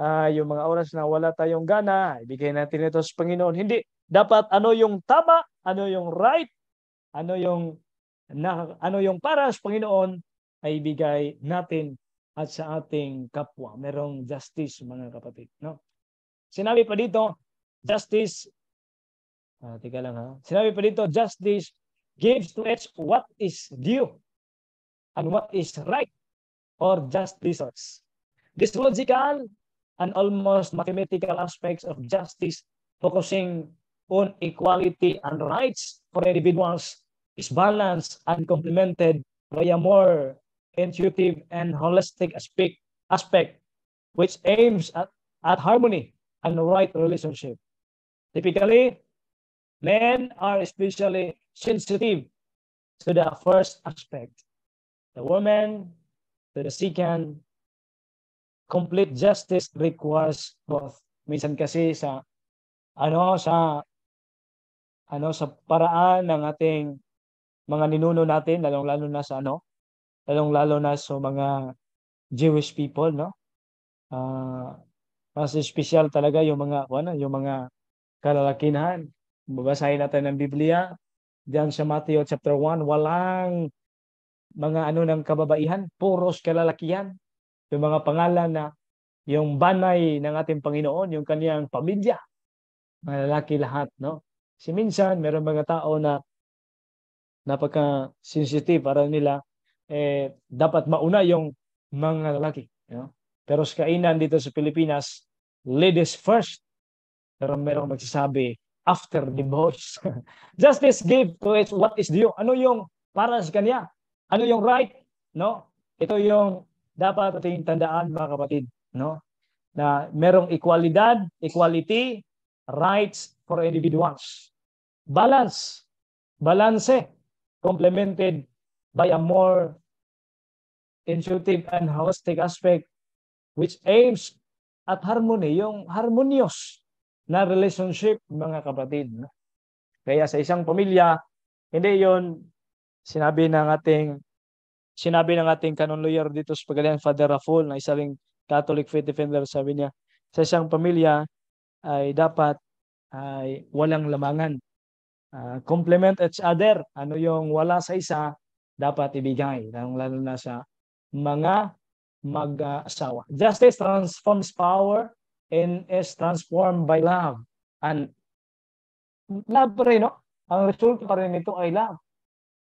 uh, yung mga oras na wala tayong gana, ibigay natin ito sa Panginoon. Hindi. Dapat ano yung tama, ano yung right, ano yung na ano yung paras Panginoon ay ibigay natin at sa ating kapwa. Merong justice mga kapatid, no? Sinabi pa dito, justice Ah, teka lang ha. Sinabi pa dito, justice gives to each what is due and what is right or just deserves. This logical and almost mathematical aspects of justice focusing on equality and rights for individuals is balanced and complemented by a more intuitive and holistic aspect, aspect which aims at, at harmony and right relationship. Typically, men are especially sensitive to the first aspect, the woman to the second. Complete justice requires both. Minsan kasi sa ano sa ano sa paraan ng ating mga ninuno natin, lalong-lalo na sa ano, lalong-lalo na sa mga Jewish people, no? Uh, mas special talaga yung mga ano, yung mga kalalakihan. Babasahin natin ang Biblia diyan sa Matthew chapter 1, walang mga ano ng kababaihan, puros kalalakihan. Yung mga pangalan na yung banay ng ating Panginoon, yung kaniyang pamilya, mga lalaki lahat, no? Si minsan, meron mga tao na napaka sensitive para nila eh dapat mauna yung mga lalaki, you know? Pero sa kainan dito sa Pilipinas, ladies first. Pero merong magsasabi after the boys. Justice give to it what is due. Ano yung para sa kanya? Ano yung right? No? Ito yung dapat ating tandaan mga kapatid, no? Na merong equalidad, equality, rights for individuals. Balance. Balance complemented by a more intuitive and holistic aspect which aims at harmony, yung harmonious na relationship, mga kapatid. Kaya sa isang pamilya, hindi yon sinabi ng ating sinabi ng ating canon lawyer dito sa Pagalian, Father Raful, na isa ring Catholic faith defender, sabi niya, sa isang pamilya ay dapat ay walang lamangan uh, complement each other. Ano yung wala sa isa, dapat ibigay. Lalo na sa mga mag-asawa. Justice transforms power and is transformed by love. And love rin, no? Ang result pa rin nito ay love.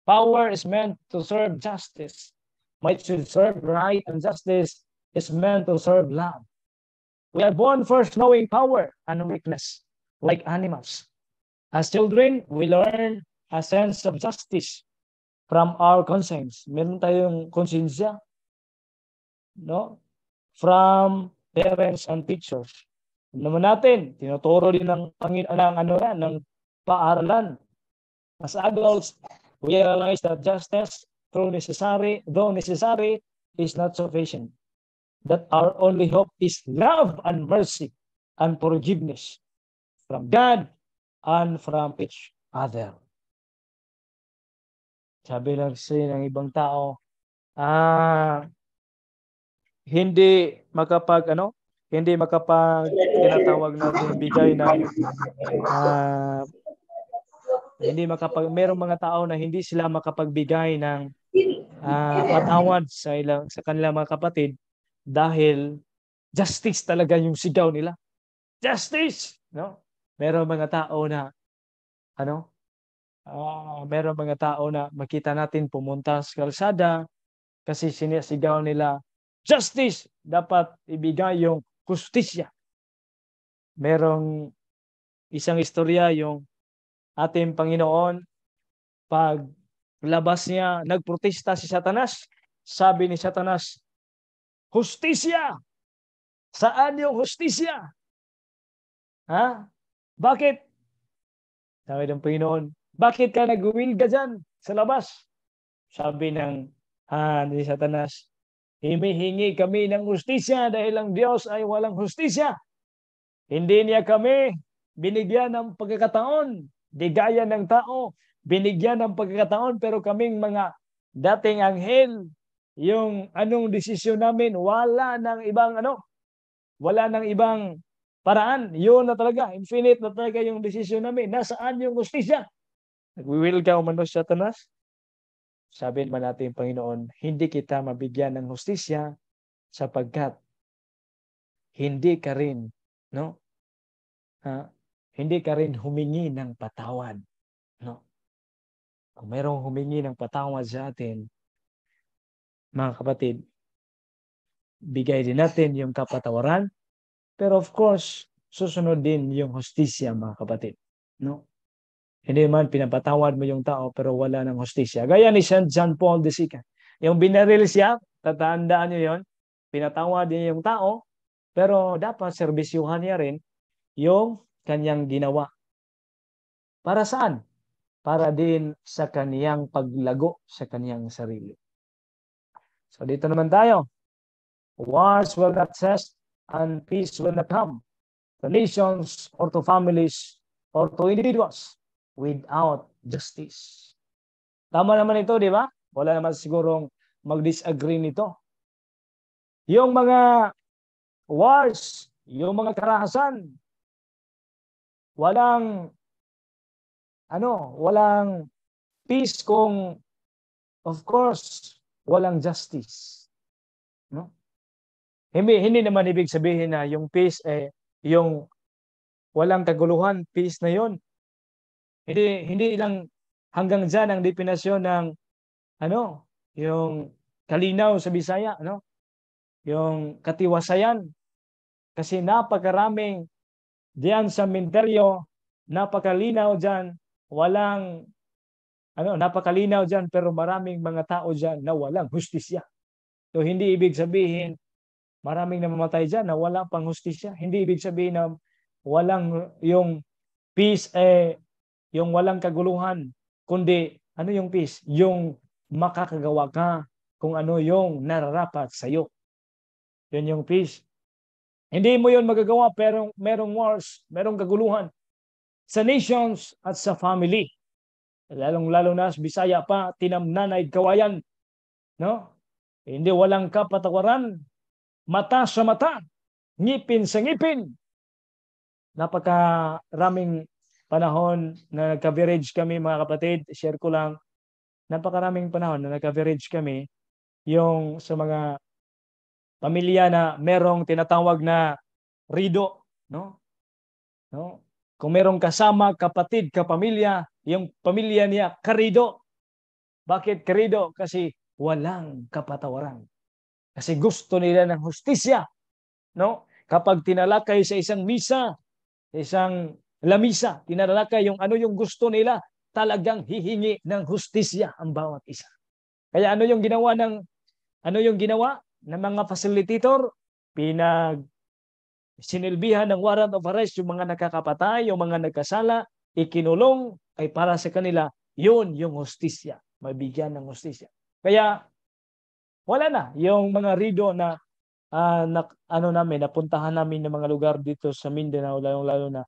Power is meant to serve justice. Might should serve right and justice is meant to serve love. We are born first knowing power and weakness like animals. As children, we learn a sense of justice from our conscience. Meron tayong konsensya. No? From parents and teachers. Naman natin, tinuturo din ng, ng, ano yan, ng paaralan. As adults, we realize that justice, though necessary, though necessary, is not sufficient. That our only hope is love and mercy and forgiveness from God and from each other. Sabi lang siya ng ibang tao, ah, hindi makapag ano, hindi makapag tinatawag na bigay ng uh, hindi makapag merong mga tao na hindi sila makapagbigay ng uh, sa ilang sa kanila mga kapatid dahil justice talaga yung sigaw nila. Justice, no? Meron mga tao na ano? Uh, ah, meron mga tao na makita natin pumunta sa kalsada kasi sinisigaw nila justice dapat ibigay yung kustisya. Merong isang istorya yung ating Panginoon pag labas niya nagprotesta si Satanas. Sabi ni Satanas, Hustisya! Saan yung hustisya? Ha? Bakit? Sabi ng Panginoon, bakit ka nag-will nagwiwilga dyan sa labas? Sabi ng ah, ni Satanas, himihingi kami ng hustisya dahil ang Diyos ay walang hustisya. Hindi niya kami binigyan ng pagkakataon, di ng tao, binigyan ng pagkakataon pero kaming mga dating anghel, yung anong desisyon namin, wala ng ibang ano, wala ng ibang paraan. Yun na talaga. Infinite na talaga yung desisyon namin. Nasaan yung justisya? Nagwiwil ka umano sa tanas? Sabi naman natin, Panginoon, hindi kita mabigyan ng hustisya sapagkat hindi ka rin, no? Ha? Hindi ka rin humingi ng patawad, no? Kung mayroong humingi ng patawad sa atin, mga kapatid, bigay din natin yung kapatawaran pero of course, susunod din yung hostisya mga kapatid. No? Hindi man pinapatawad mo yung tao pero wala ng hostisya. Gaya ni St. John Paul II. Yung binaril siya, tatandaan niyo yon pinatawad niya yung tao pero dapat serbisyuhan niya rin yung kanyang ginawa. Para saan? Para din sa kaniyang paglago sa kaniyang sarili. So dito naman tayo. Wars will not cease and peace will not come to nations or to families or to individuals without justice. Tama naman ito, di ba? Wala naman sigurong mag-disagree nito. Yung mga wars, yung mga karahasan, walang ano, walang peace kung of course walang justice. Hindi, hindi naman ibig sabihin na yung peace, eh, yung walang kaguluhan, peace na yon. Hindi, hindi lang hanggang dyan ang definasyon ng ano, yung kalinaw sa Bisaya, ano? Yung katiwasayan. Kasi napakaraming diyan sa minteryo, napakalinaw diyan, walang ano, napakalinaw diyan pero maraming mga tao diyan na walang hustisya. So hindi ibig sabihin Maraming namamatay dyan na walang pang hustisya. Hindi ibig sabihin na walang yung peace, eh, yung walang kaguluhan, kundi ano yung peace? Yung makakagawa ka kung ano yung nararapat sa iyo. Yun yung peace. Hindi mo yun magagawa pero merong wars, merong kaguluhan sa nations at sa family. Lalong-lalo na Bisaya pa, tinamnan tinamnanay kawayan. No? Hindi walang kapatawaran, mata sa mata, ngipin sa ngipin. Napakaraming panahon na nagka-coverage kami mga kapatid, share ko lang, napakaraming panahon na nagka-coverage kami yung sa mga pamilya na merong tinatawag na rido, no? No? Kung merong kasama, kapatid, kapamilya, yung pamilya niya, karido. Bakit karido? Kasi walang kapatawaran. Kasi gusto nila ng hustisya. No? Kapag tinalakay sa isang misa, isang lamisa, tinalakay yung ano yung gusto nila, talagang hihingi ng hustisya ang bawat isa. Kaya ano yung ginawa ng ano yung ginawa ng mga facilitator? Pinag sinilbihan ng warrant of arrest yung mga nakakapatay, yung mga nagkasala, ikinulong ay para sa kanila, yun yung hustisya. Mabigyan ng hustisya. Kaya wala na yung mga rido na uh, na, ano namin napuntahan namin ng mga lugar dito sa Mindanao lalong lalo na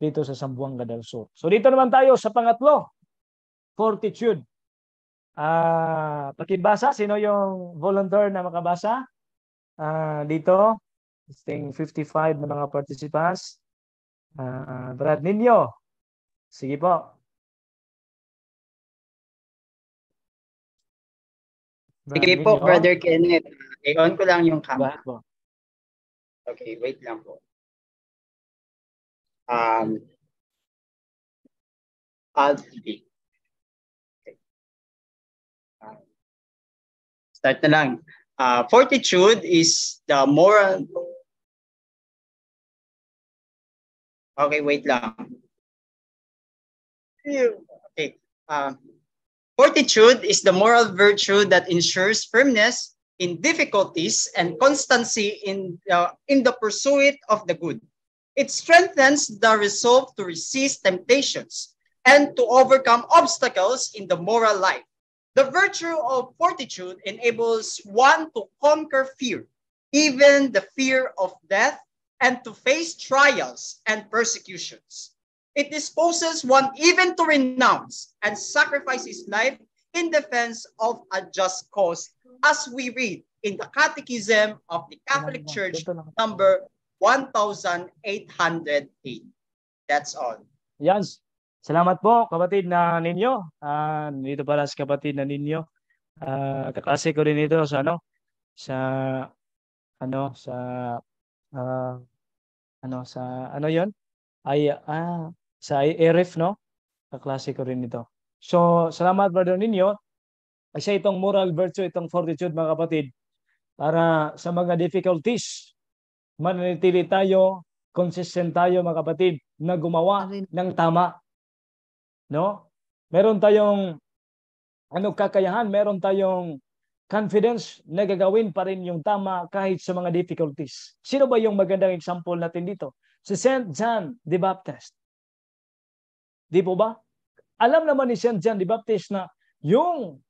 dito sa Sambuanga del Sur. So dito naman tayo sa pangatlo, fortitude. Ah, uh, pakibasa sino yung volunteer na makabasa? Ah, uh, dito sting 55 na mga participants. Ah, uh, Brad Ninyo. Sige po. Sige po, on? Brother Kenneth. I-on ko lang yung camera. Okay, wait lang po. Um, Alt B. Okay. Um, start na lang. Uh, fortitude is the moral... Okay, wait lang. Okay. Um, Fortitude is the moral virtue that ensures firmness in difficulties and constancy in, uh, in the pursuit of the good. It strengthens the resolve to resist temptations and to overcome obstacles in the moral life. The virtue of fortitude enables one to conquer fear, even the fear of death, and to face trials and persecutions. It disposes one even to renounce and sacrifice his life in defense of a just cause, as we read in the Catechism of the Catholic Church, number 1,808. That's all. Yan. Yes. Salamat po, kapatid na ninyo. Uh, ah, dito pala sa kapatid na ninyo. Uh, kaklase ko rin ito sa ano, sa ano, sa uh, ano, sa ano yon Ay, ah, sa ERF, no? Kaklase rin ito. So, salamat brother ninyo. Kasi itong moral virtue, itong fortitude mga kapatid, para sa mga difficulties, mananitili tayo, consistent tayo mga kapatid, na gumawa ng tama. No? Meron tayong ano kakayahan, meron tayong confidence na gagawin pa rin yung tama kahit sa mga difficulties. Sino ba yung magandang example natin dito? Si St. John the Baptist. Di po ba? Alam naman ni St. John the Baptist na yung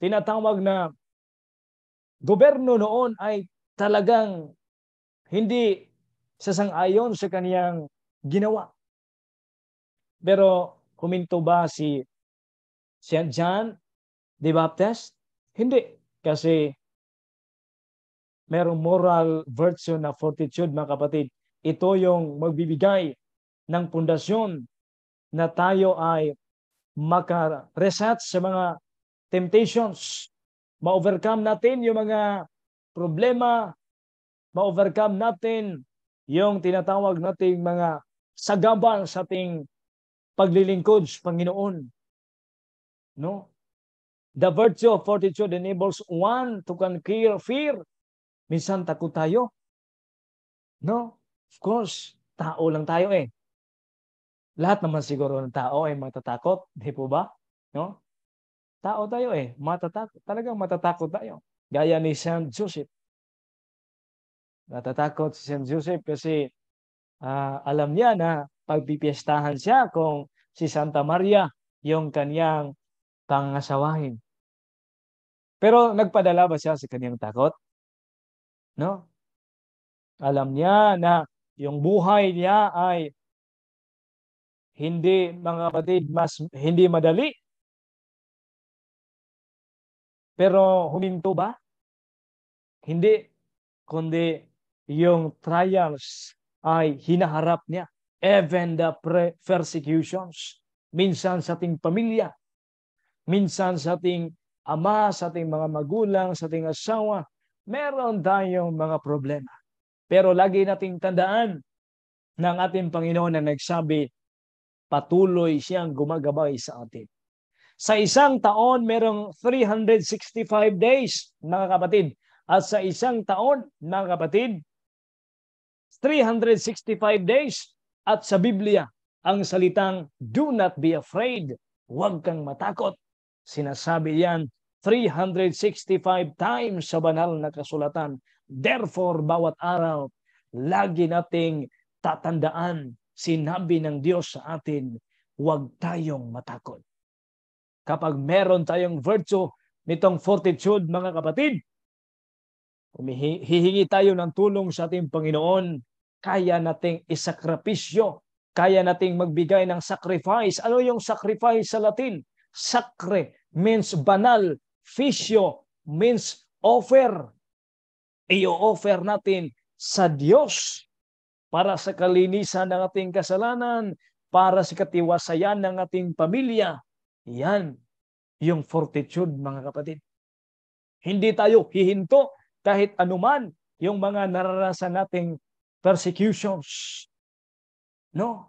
tinatawag na gobyerno noon ay talagang hindi sasang-ayon sa kaniyang ginawa. Pero huminto ba si St. John the Baptist? Hindi. Kasi merong moral virtue na fortitude, mga kapatid. Ito yung magbibigay ng pundasyon na tayo ay makareset sa mga temptations. Ma-overcome natin yung mga problema. Ma-overcome natin yung tinatawag nating mga sagabal sa ating paglilingkod sa Panginoon. No? The virtue of fortitude enables one to conquer fear. Minsan takot tayo. No? Of course, tao lang tayo eh. Lahat naman siguro ng tao ay matatakot, di po ba? No? Tao tayo eh, matatakot. Talagang matatakot tayo. Gaya ni Saint Joseph. Natatakot si Saint Joseph kasi uh, alam niya na pagpipiestahan siya kung si Santa Maria yung kanyang pangasawahin. Pero nagpadala ba siya sa kanyang takot? No? Alam niya na yung buhay niya ay hindi, mga kapatid, mas hindi madali. Pero huminto ba? Hindi, kundi yung trials ay hinaharap niya. Even the persecutions. Minsan sa ating pamilya, minsan sa ating ama, sa ating mga magulang, sa ating asawa, meron tayong mga problema. Pero lagi nating tandaan ng ating Panginoon na nagsabi, patuloy siyang gumagabay sa atin. Sa isang taon, merong 365 days, mga kapatid. At sa isang taon, mga kapatid, 365 days. At sa Biblia, ang salitang do not be afraid, huwag kang matakot. Sinasabi yan 365 times sa banal na kasulatan. Therefore, bawat araw, lagi nating tatandaan sinabi ng Diyos sa atin, huwag tayong matakot. Kapag meron tayong virtue nitong fortitude, mga kapatid, hihingi tayo ng tulong sa ating Panginoon, kaya nating isakripisyo, kaya nating magbigay ng sacrifice. Ano yung sacrifice sa Latin? Sacre means banal, fisio means offer. Iyo-offer natin sa Diyos para sa kalinisan ng ating kasalanan, para sa katiwasayan ng ating pamilya. Yan yung fortitude mga kapatid. Hindi tayo hihinto kahit anuman yung mga naranasan nating persecutions. No?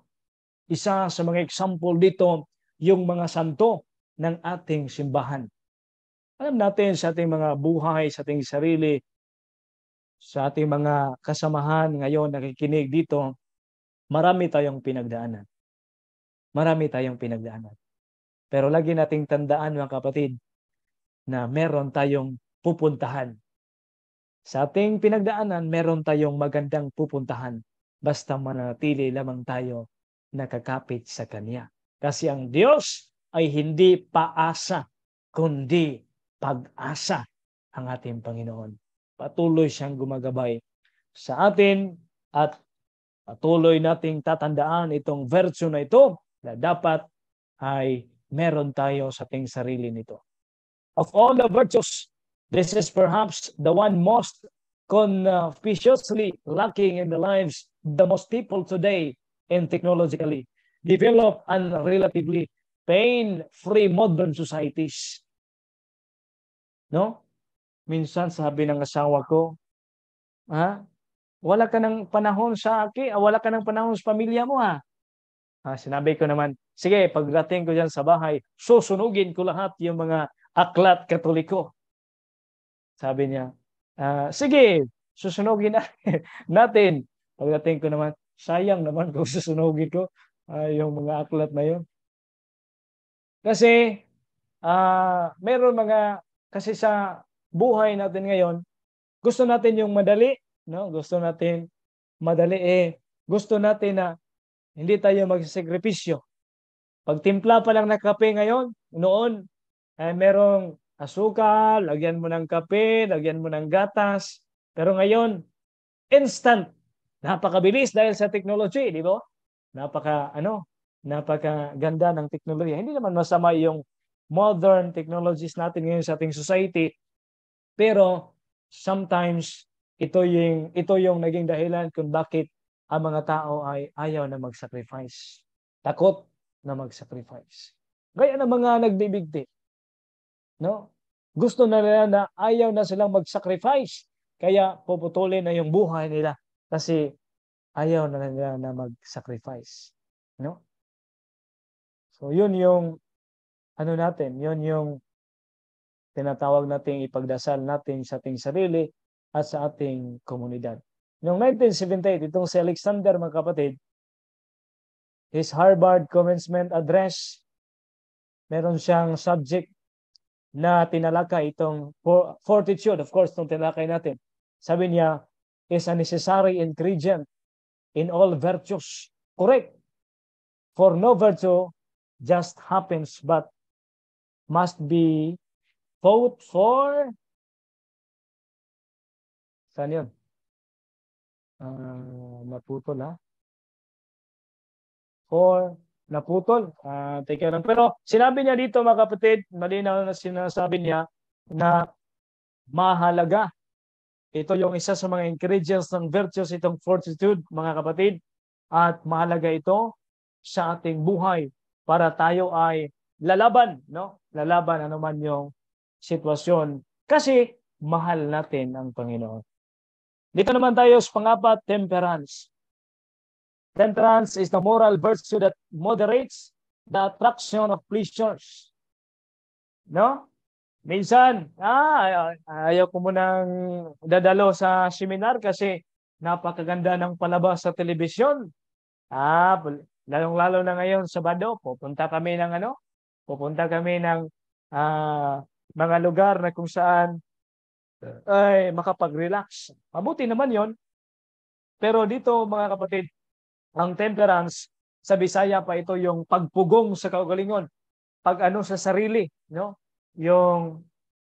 Isa sa mga example dito, yung mga santo ng ating simbahan. Alam natin sa ating mga buhay, sa ating sarili, sa ating mga kasamahan ngayon nakikinig dito, marami tayong pinagdaanan. Marami tayong pinagdaanan. Pero lagi nating tandaan mga kapatid na meron tayong pupuntahan. Sa ating pinagdaanan, meron tayong magandang pupuntahan basta manatili lamang tayo nakakapit sa Kanya. Kasi ang Diyos ay hindi paasa, kundi pag-asa ang ating Panginoon patuloy siyang gumagabay sa atin at patuloy nating tatandaan itong virtue na ito na dapat ay meron tayo sa ating sarili nito. Of all the virtues, this is perhaps the one most conspicuously lacking in the lives the most people today and technologically developed and relatively pain-free modern societies. No? Minsan sabi ng asawa ko, ha? Wala ka ng panahon sa akin, ah, wala ka ng panahon sa pamilya mo ha. Ah. ha sinabi ko naman, sige, pagdating ko diyan sa bahay, susunugin ko lahat yung mga aklat katoliko. Sabi niya, ah, sige, susunugin natin. Pagdating ko naman, sayang naman kung susunugin ko ah, yung mga aklat na yun. Kasi ah, meron mga kasi sa buhay natin ngayon, gusto natin yung madali, no? Gusto natin madali eh. Gusto natin na hindi tayo Pag timpla pa lang ng kape ngayon, noon, eh, merong asukal, lagyan mo ng kape, lagyan mo ng gatas. Pero ngayon, instant. Napakabilis dahil sa technology, di ba? Napaka, ano, napakaganda ng teknolohiya. Hindi naman masama yung modern technologies natin ngayon sa ating society. Pero sometimes ito yung ito yung naging dahilan kung bakit ang mga tao ay ayaw na mag-sacrifice. Takot na mag-sacrifice. Gaya ng mga nagbibigti. No? Gusto na nila na ayaw na silang mag-sacrifice. Kaya puputulin na yung buhay nila kasi ayaw na nila na mag-sacrifice. No? So yun yung ano natin, yun yung tinatawag nating ipagdasal natin sa ating sarili at sa ating komunidad. Noong 1978, itong si Alexander, mga kapatid, his Harvard Commencement Address, meron siyang subject na tinalakay itong fortitude, of course, itong tinalakay natin. Sabi niya, is a necessary ingredient in all virtues. Correct. For no virtue just happens but must be vote for Saan yun? Uh, naputol ha? Ah. For naputol. Uh, take care lang. Pero sinabi niya dito mga kapatid, malinaw na sinasabi niya na mahalaga. Ito yung isa sa mga ingredients ng virtues, itong fortitude mga kapatid. At mahalaga ito sa ating buhay para tayo ay lalaban, no? Lalaban anuman yung sitwasyon kasi mahal natin ang Panginoon. Dito naman tayo sa pangapat, temperance. Temperance is the moral virtue that moderates the attraction of pleasures. No? Minsan, ah, ayaw ko munang dadalo sa seminar kasi napakaganda ng palabas sa telebisyon. Ah, lalong-lalo na ngayon, sa Sabado, pupunta kami ng ano? Pupunta kami ng ah, mga lugar na kung saan ay makapag-relax. Mabuti naman yon. Pero dito mga kapatid, ang temperance sa Bisaya pa ito yung pagpugong sa kaugalingon, pag ano sa sarili, no? Yung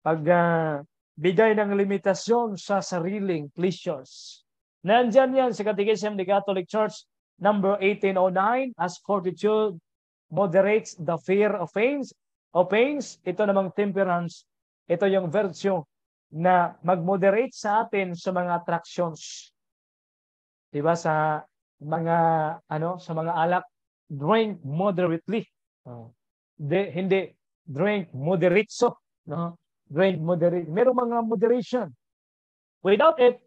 pag uh, bigay ng limitasyon sa sariling pleasures. Nandiyan yan sa Catechism ni Catholic Church number 1809 as fortitude moderates the fear of pains o pains, ito namang temperance, ito yung virtue na mag-moderate sa atin sa mga attractions. 'Di ba sa mga ano, sa mga alak, drink moderately. Oh. De, hindi drink moderitso, no? Drink moderate. Merong mga moderation. Without it,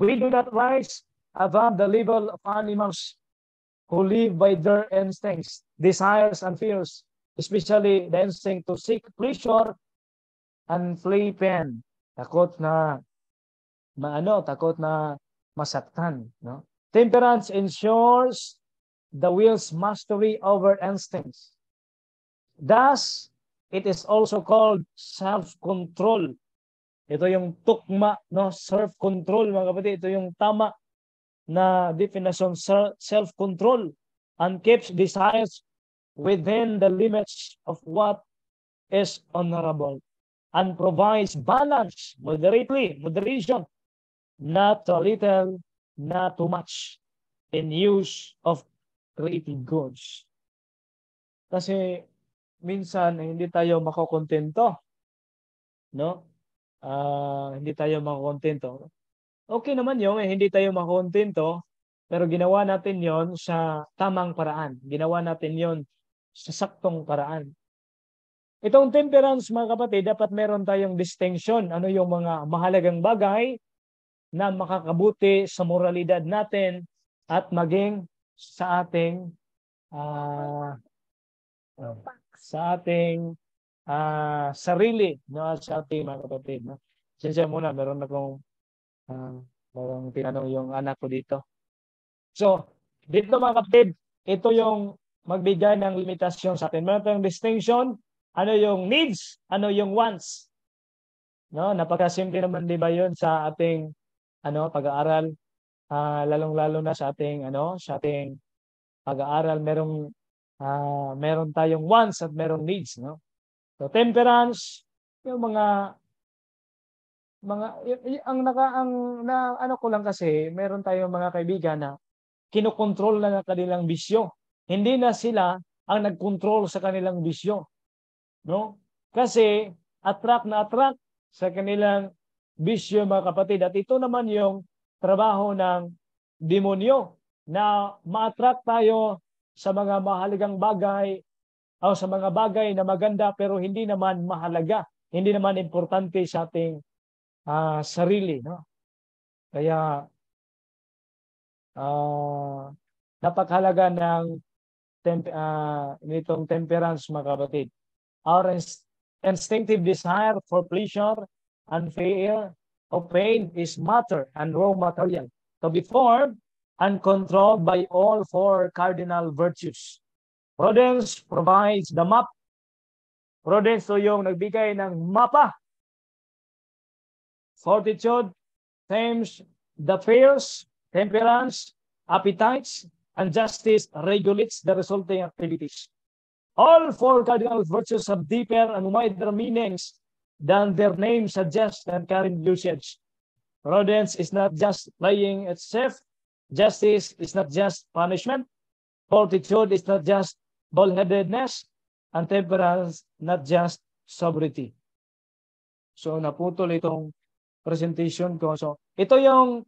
we do not rise above the level of animals who live by their instincts, desires, and fears especially the instinct to seek pleasure and flee pain. Takot na maano, takot na masaktan. No? Temperance ensures the will's mastery over instincts. Thus, it is also called self-control. Ito yung tukma, no? self-control, mga kapatid. Ito yung tama na definition, self-control and keeps desires within the limits of what is honorable and provides balance, moderately, moderation, not too little, not too much, in use of created goods. Kasi minsan eh, hindi tayo makokontento. No? Uh, hindi tayo makokontento. Okay naman yung eh, hindi tayo makontento pero ginawa natin yon sa tamang paraan. Ginawa natin yon sa saktong paraan. Itong temperance mga kapatid, dapat meron tayong distinction. Ano yung mga mahalagang bagay na makakabuti sa moralidad natin at maging sa ating uh, sa ating uh, sarili no sa ating mga kapatid no. sige muna meron akong uh, merong tinanong yung anak ko dito. So, dito mga kapatid, ito yung magbigay ng limitasyon sa atin. Meron distinction, ano yung needs, ano yung wants. No, napakasimple naman 'di ba 'yon sa ating ano pag-aaral uh, lalong-lalo na sa ating ano, sa ating pag-aaral merong uh, meron tayong wants at merong needs, no? So temperance, yung mga mga y- y- ang naka ang na, ano ko lang kasi, meron tayong mga kaibigan na kinokontrol na ng kanilang bisyo. Hindi na sila ang nagkontrol sa kanilang bisyo. No? Kasi attract na attract sa kanilang bisyo mga kapatid. At ito naman yung trabaho ng demonyo na ma-attract tayo sa mga mahalagang bagay o sa mga bagay na maganda pero hindi naman mahalaga, hindi naman importante sa ating uh, sarili. No? Kaya uh, napakahalaga ng temp uh, nitong temperance mga kapatid. Our instinctive desire for pleasure and fear of pain is matter and raw material to be formed and controlled by all four cardinal virtues. Prudence provides the map. Prudence so yung nagbigay ng mapa. Fortitude tames the fears, temperance, appetites, and justice regulates the resulting activities. All four cardinal virtues have deeper and wider meanings than their name suggests and current usage. Rodents is not just lying itself. Justice is not just punishment. Fortitude is not just bullheadedness. And temperance, not just sobriety. So, naputol itong presentation ko. So, ito yung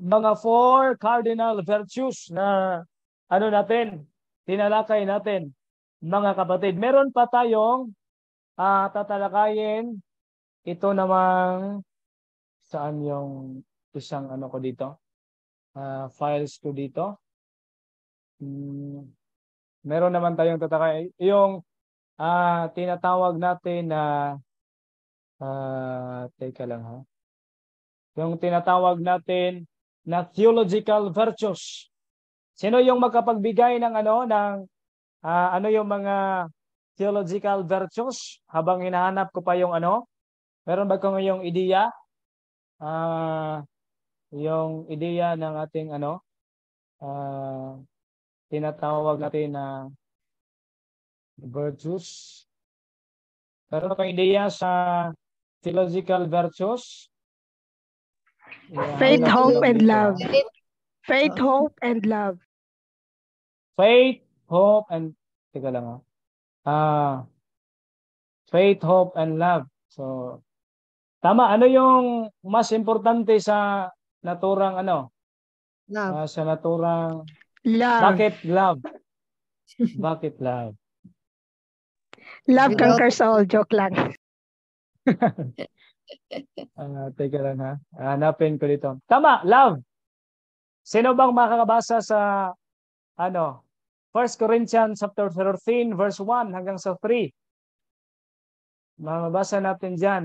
mga four cardinal virtues na ano natin, tinalakay natin mga kapatid. Meron pa tayong uh, tatalakayin ito namang saan yung isang ano ko dito? Uh, files ko dito. Mm, meron naman tayong tatalakayin. Yung uh, tinatawag natin na uh, uh, teka lang ha. Yung tinatawag natin na theological virtues. Sino yung makapagbigay ng ano ng uh, ano yung mga theological virtues habang hinahanap ko pa yung ano? Meron ba kong yung ideya? Uh, yung ideya ng ating ano uh, tinatawag natin na virtues. Pero kang ideya sa theological virtues? Faith, hope, and love. Faith, hope, and love. Faith, hope, and... Teka lang ah. Uh, faith, hope, and love. So, tama. Ano yung mas importante sa naturang ano? Love. Uh, sa naturang... Love. Bakit love? Bakit love? Love conquers all. Joke lang. uh, teka lang ha. Hanapin ko dito. Tama, love. Sino bang makakabasa sa ano? 1 Corinthians chapter 13 verse 1 hanggang sa 3. Mababasa natin diyan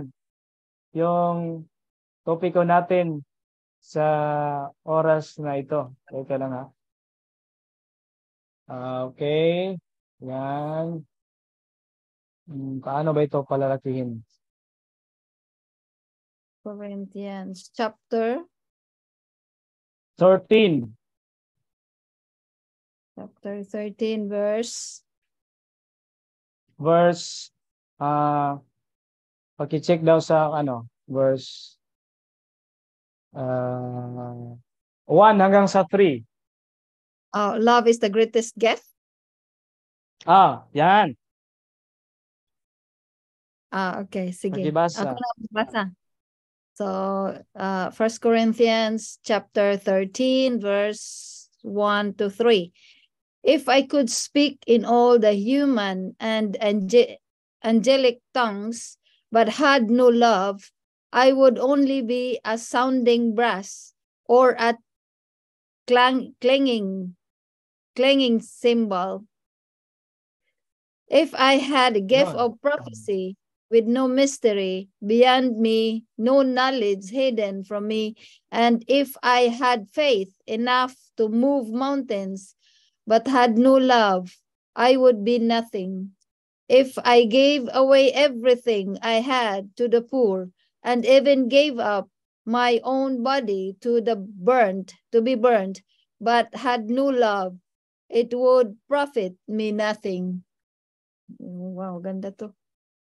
yung topiko natin sa oras na ito. Teka lang ha. Ah, okay. Yan. Hmm, paano ba ito palalakihin? Corinthians chapter 13. Chapter 13 verse verse uh ah, okay check daw sa ano verse uh ah, 1 hanggang sa 3. Oh, love is the greatest gift. Ah, yan. Ah, okay. Sige. Magbasa. Ako na magbasa. So uh, Corinthians chapter 13, verse 1 to 3. If I could speak in all the human and ange- angelic tongues, but had no love, I would only be a sounding brass or a clang- clanging, clanging cymbal. If I had a gift of prophecy with no mystery, beyond me, no knowledge hidden from me. And if I had faith enough to move mountains, but had no love, I would be nothing. If I gave away everything I had to the poor, and even gave up my own body to the burnt, to be burnt, but had no love, it would profit me nothing. Wow, ganda to.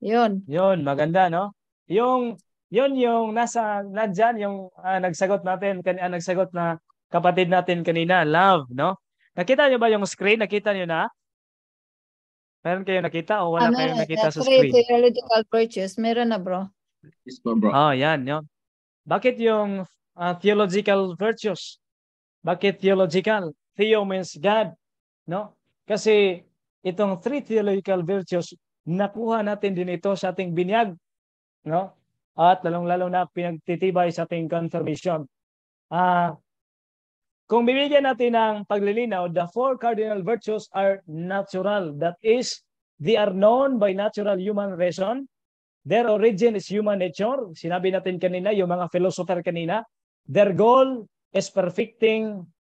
Yun. Yun, maganda, no? Yung, yun yung nasa, nandyan, yung uh, nagsagot natin, kan, uh, ah, nagsagot na kapatid natin kanina, love, no? Nakita nyo ba yung screen? Nakita nyo na? Meron kayo nakita o wala ano, nakita sa screen? Theological virtues, meron na bro. Yes bro. Oh, yan, yun. Bakit yung uh, theological virtues? Bakit theological? Theo means God, no? Kasi itong three theological virtues nakuha natin din ito sa ating binyag. No? At lalong-lalo na pinagtitibay sa ating confirmation. Ah, uh, kung bibigyan natin ng paglilinaw, the four cardinal virtues are natural. That is, they are known by natural human reason. Their origin is human nature. Sinabi natin kanina, yung mga philosopher kanina. Their goal is perfecting